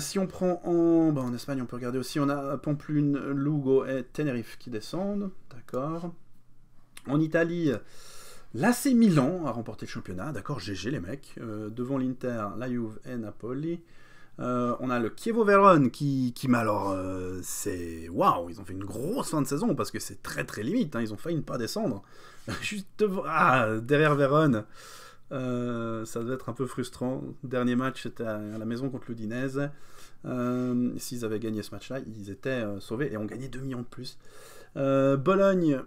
si on prend en... bah en Espagne, on peut regarder aussi. On a Pamplune, Lugo et Tenerife qui descendent. D'accord. En Italie, c'est Milan a remporté le championnat, d'accord, GG les mecs. Euh, devant l'Inter, la Juve et Napoli. Euh, on a le Chievo Verone qui, qui alors, euh, c'est. Waouh, ils ont fait une grosse fin de saison parce que c'est très très limite, hein. ils ont failli ne pas descendre. Juste ah, derrière Verone. ça doit être un peu frustrant. Dernier match, c'était à la maison contre l'Udinese. S'ils avaient gagné ce match-là, ils étaient sauvés et ont gagné 2 millions de plus. Bologne,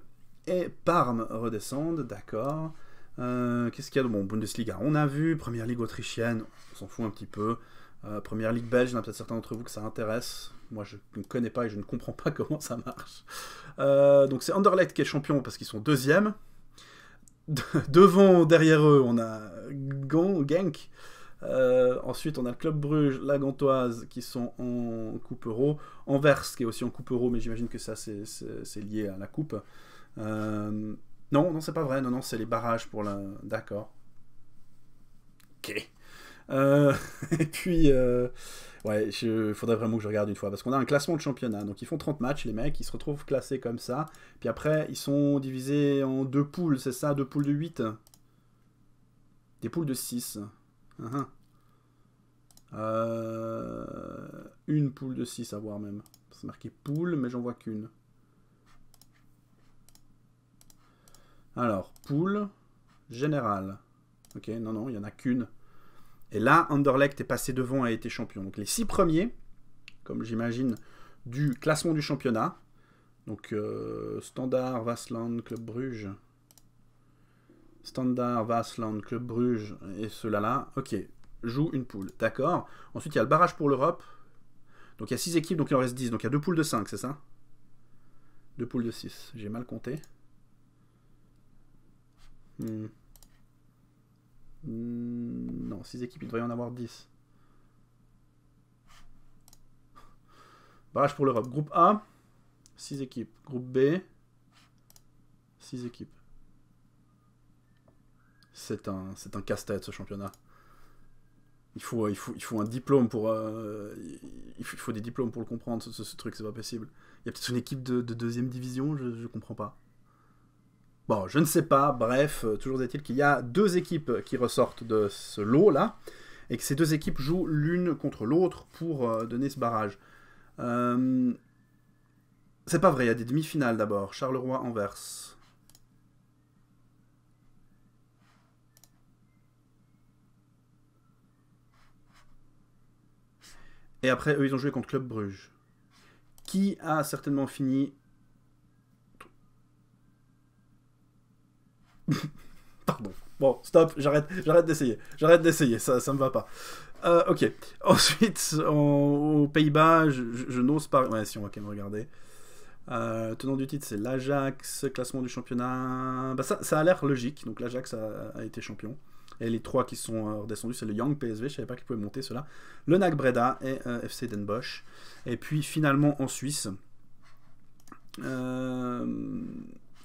et Parme redescendent, d'accord. Euh, qu'est-ce qu'il y a de bon Bundesliga On a vu, Première Ligue autrichienne, on s'en fout un petit peu. Euh, première Ligue belge, il y en a peut-être certains d'entre vous que ça intéresse. Moi, je ne connais pas et je ne comprends pas comment ça marche. Euh, donc c'est Anderlecht qui est champion parce qu'ils sont deuxième. devant, derrière eux, on a Genk. ensuite, on a le Club Bruges, la Gantoise qui sont en Coupe Euro. Anvers qui est aussi en Coupe Euro, mais j'imagine que ça c'est lié à la Coupe. Euh, non, non, c'est pas vrai. Non, non, c'est les barrages pour la. D'accord. Ok. Euh, et puis, euh, ouais, il faudrait vraiment que je regarde une fois parce qu'on a un classement de championnat. Donc, ils font 30 matchs, les mecs, ils se retrouvent classés comme ça. Puis après, ils sont divisés en deux poules, c'est ça Deux poules de 8 Des poules de 6. Uh-huh. une poule de 6 à voir même. C'est marqué poule, mais j'en vois qu'une. Alors, poule générale. Ok, non, non, il n'y en a qu'une. Et là, Anderlecht est passé devant et a été champion. Donc les six premiers, comme j'imagine, du classement du championnat. Donc euh, Standard, Vasland, Club Bruges. Standard, Vasland, Club Bruges et ceux-là-là. Ok, joue une poule. D'accord. Ensuite, il y a le barrage pour l'Europe. Donc il y a six équipes, donc il en reste 10. Donc il y a deux poules de 5, c'est ça Deux poules de 6. J'ai mal compté. Hmm. Non, 6 équipes, il devrait y en avoir 10. Barrage pour l'Europe. Groupe A, 6 équipes. Groupe B, 6 équipes. C'est un, un casse-tête ce championnat. Il faut, il, faut, il faut un diplôme pour. Euh, il, faut, des diplômes pour le comprendre, ce, ce truc, c'est pas possible. Il y a peut-être une équipe de, de deuxième division, je comprends pas. Bon, je ne sais pas, bref, euh, toujours est-il qu'il y a deux équipes qui ressortent de ce lot-là, et que ces deux équipes jouent l'une contre l'autre pour euh, donner ce barrage. Euh, c'est pas vrai, il y a des demi-finales d'abord. Charleroi-Anvers. Et après, eux, ils ont joué contre Club Bruges. Qui a certainement fini Pardon. Bon, stop, j'arrête, j'arrête d'essayer. J'arrête d'essayer, ça, ça me va pas. Euh, ok. Ensuite, aux Pays-Bas, je, n'ose pas. Ouais, si, on va quand même regarder. Euh, tenant du titre, c'est l'Ajax, classement du championnat. Bah, ça, a l'air logique. Donc, l'Ajax a, été champion. Et les trois qui sont euh, redescendus, c'est le Young PSV, je savais pas qu'ils pouvaient monter cela. Le NAC Breda et FC Den Bosch. Et puis finalement en Suisse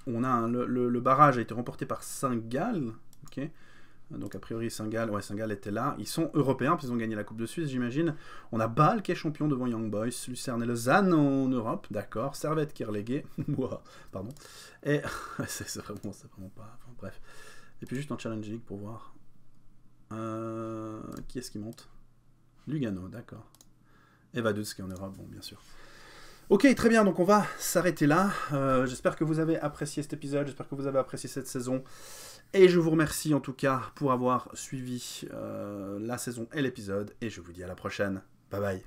on a le, barrage a été remporté par Saint-Gall. Donc a priori Saint-Gall, ouais, était là. Ils sont européens, puis ils ont gagné la Coupe de Suisse, j'imagine. On a Bâle qui est champion devant Young Boys, Lucerne et Lausanne en Europe, d'accord. Servette qui est reléguée, pardon. Et c'est vraiment, pas. bref. Et puis juste en Challenge League pour voir. Euh, qui est-ce qui monte Lugano, d'accord. Et Vaduz qui est en Europe, bon bien sûr. Ok, très bien, donc on va s'arrêter là. Euh, j'espère que vous avez apprécié cet épisode, j'espère que vous avez apprécié cette saison. Et je vous remercie en tout cas pour avoir suivi euh, la saison et l'épisode. Et je vous dis à la prochaine. Bye bye.